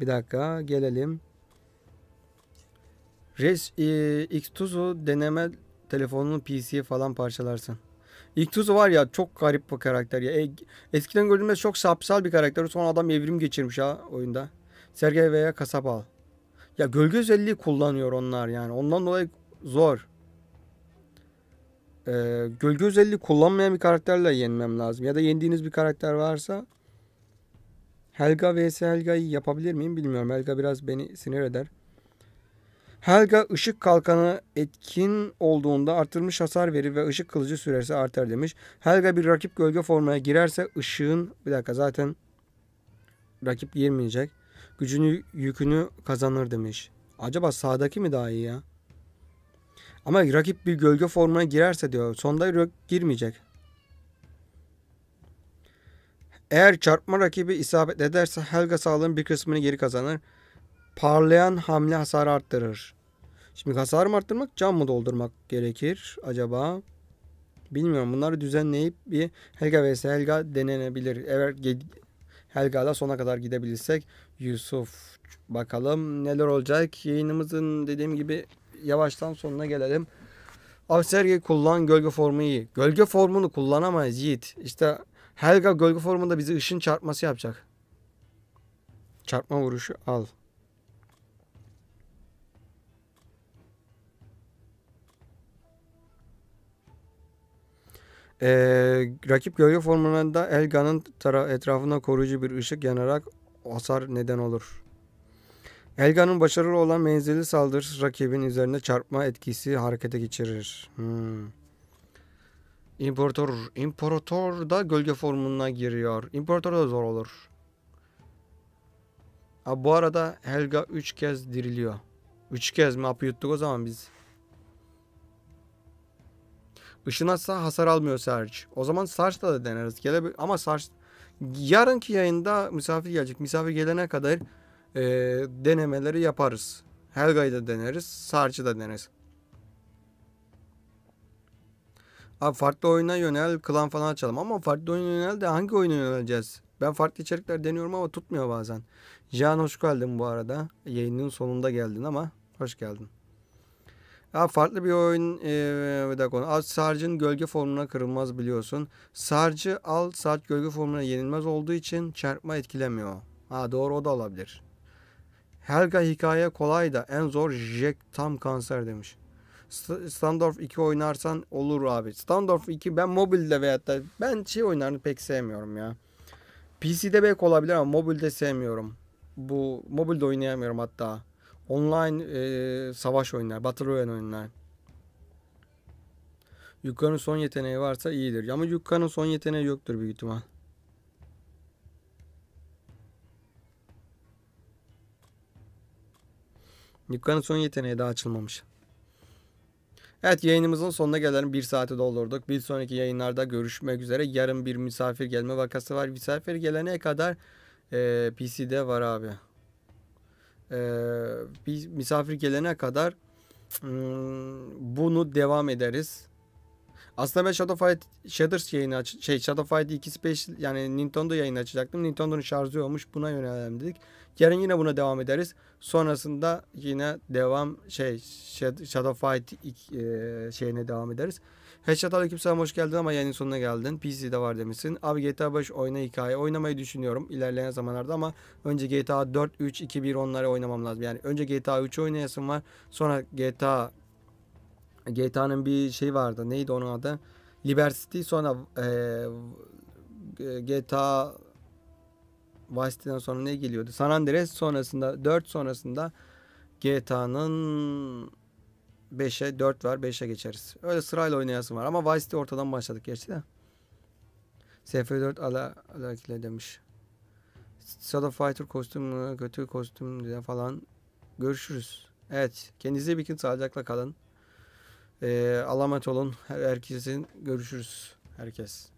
Bir dakika gelelim. Res e, Xtuzo deneme telefonunu PC'ye falan parçalarsın. x Iktuzu var ya çok garip bir karakter ya. E, eskiden gördüğümde çok sapsal bir karakter. Sonra adam evrim geçirmiş ha oyunda. Sergey veya Kasapal. Ya gölge özelliği kullanıyor onlar yani. Ondan dolayı zor e, gölge özelliği kullanmayan bir karakterle yenmem lazım. Ya da yendiğiniz bir karakter varsa Helga vs Helga'yı yapabilir miyim bilmiyorum. Helga biraz beni sinir eder. Helga ışık kalkanı etkin olduğunda artırmış hasar verir ve ışık kılıcı sürerse artar demiş. Helga bir rakip gölge formaya girerse ışığın bir dakika zaten rakip girmeyecek. Gücünü yükünü kazanır demiş. Acaba sağdaki mi daha iyi ya? Ama rakip bir gölge formuna girerse diyor. Sonda girmeyecek. Eğer çarpma rakibi isabet ederse Helga sağlığın bir kısmını geri kazanır. Parlayan hamle hasar arttırır. Şimdi hasar mı arttırmak, can mı doldurmak gerekir acaba? Bilmiyorum. Bunları düzenleyip bir Helga vs Helga denenebilir. Eğer Helga Helga'da sona kadar gidebilirsek Yusuf bakalım neler olacak. Yayınımızın dediğim gibi yavaştan sonuna gelelim. Avserge kullan gölge formu iyi. Gölge formunu kullanamayız Yiğit. İşte Helga gölge formunda bizi ışın çarpması yapacak. Çarpma vuruşu al. Ee, rakip gölge formunda Elga'nın etrafında koruyucu bir ışık yanarak hasar neden olur. Helga'nın başarılı olan menzili saldır rakibin üzerine çarpma etkisi harekete geçirir. Hmm. İmparator. İmparator da gölge formuna giriyor. İmparator da zor olur. Abi bu arada Helga 3 kez diriliyor. 3 kez mi apı yuttuk o zaman biz. Işın atsa hasar almıyor Sarge. O zaman Sarge'da da deneriz. Gelebilir ama Sarge yarınki yayında misafir gelecek. Misafir gelene kadar e, denemeleri yaparız. Helga'yı da deneriz. Sarç'ı da deneriz. Abi farklı oyuna yönel klan falan açalım ama farklı oyuna yönel de hangi oyuna yöneleceğiz? Ben farklı içerikler deniyorum ama tutmuyor bazen. Can hoş geldin bu arada. Yayının sonunda geldin ama hoş geldin. Ya farklı bir oyun ee, bir dakika Al Sarcı'nın gölge formuna kırılmaz biliyorsun. Sarcı al saat gölge formuna yenilmez olduğu için çarpma etkilemiyor. Ha doğru o da olabilir. Helga hikaye kolay da en zor Jack tam kanser demiş. Standoff 2 oynarsan olur abi. Standoff 2 ben mobilde veya da ben şey oynarını pek sevmiyorum ya. PC'de belki olabilir ama mobilde sevmiyorum. Bu mobilde oynayamıyorum hatta. Online e, savaş oyunlar, Battle Royale oyunlar. Yukka'nın son yeteneği varsa iyidir. Ama Yukka'nın son yeteneği yoktur büyük ihtimal. Dükkanın son yeteneği daha açılmamış. Evet yayınımızın sonuna gelen bir saati doldurduk. Bir sonraki yayınlarda görüşmek üzere. Yarın bir misafir gelme vakası var. Misafir gelene kadar e, PC'de var abi. E, bir misafir gelene kadar hmm, bunu devam ederiz. Aslında ben Shadow Fight Shadows yayını aç şey Shadow Fight 2 Space yani Nintendo yayını açacaktım. Nintendo'nun şarjı olmuş. Buna yöneldim dedik. Yarın yine buna devam ederiz. Sonrasında yine devam şey Shadow Fight e, şeyine devam ederiz. Headshot Aleykümselam hoş geldin ama yayının sonuna geldin. PC'de var demişsin. Abi GTA 5 oyna hikaye oynamayı düşünüyorum ilerleyen zamanlarda ama önce GTA 4, 3, 2, 1 onları oynamam lazım. Yani önce GTA 3 oynayasın var. Sonra GTA GTA'nın bir şey vardı. Neydi onun adı? Liberty sonra e, GTA Vice City'den sonra ne geliyordu? San Andreas sonrasında 4 sonrasında GTA'nın 5'e 4 var 5'e geçeriz. Öyle sırayla oynayasım var ama Vice ortadan başladık gerçi de. SF4 ala alakile demiş. Shadow Fighter kostümü kötü kostüm diye falan görüşürüz. Evet kendinize bir gün sağlıcakla kalın. Ee, alamet olun. Her, herkesin görüşürüz. Herkes.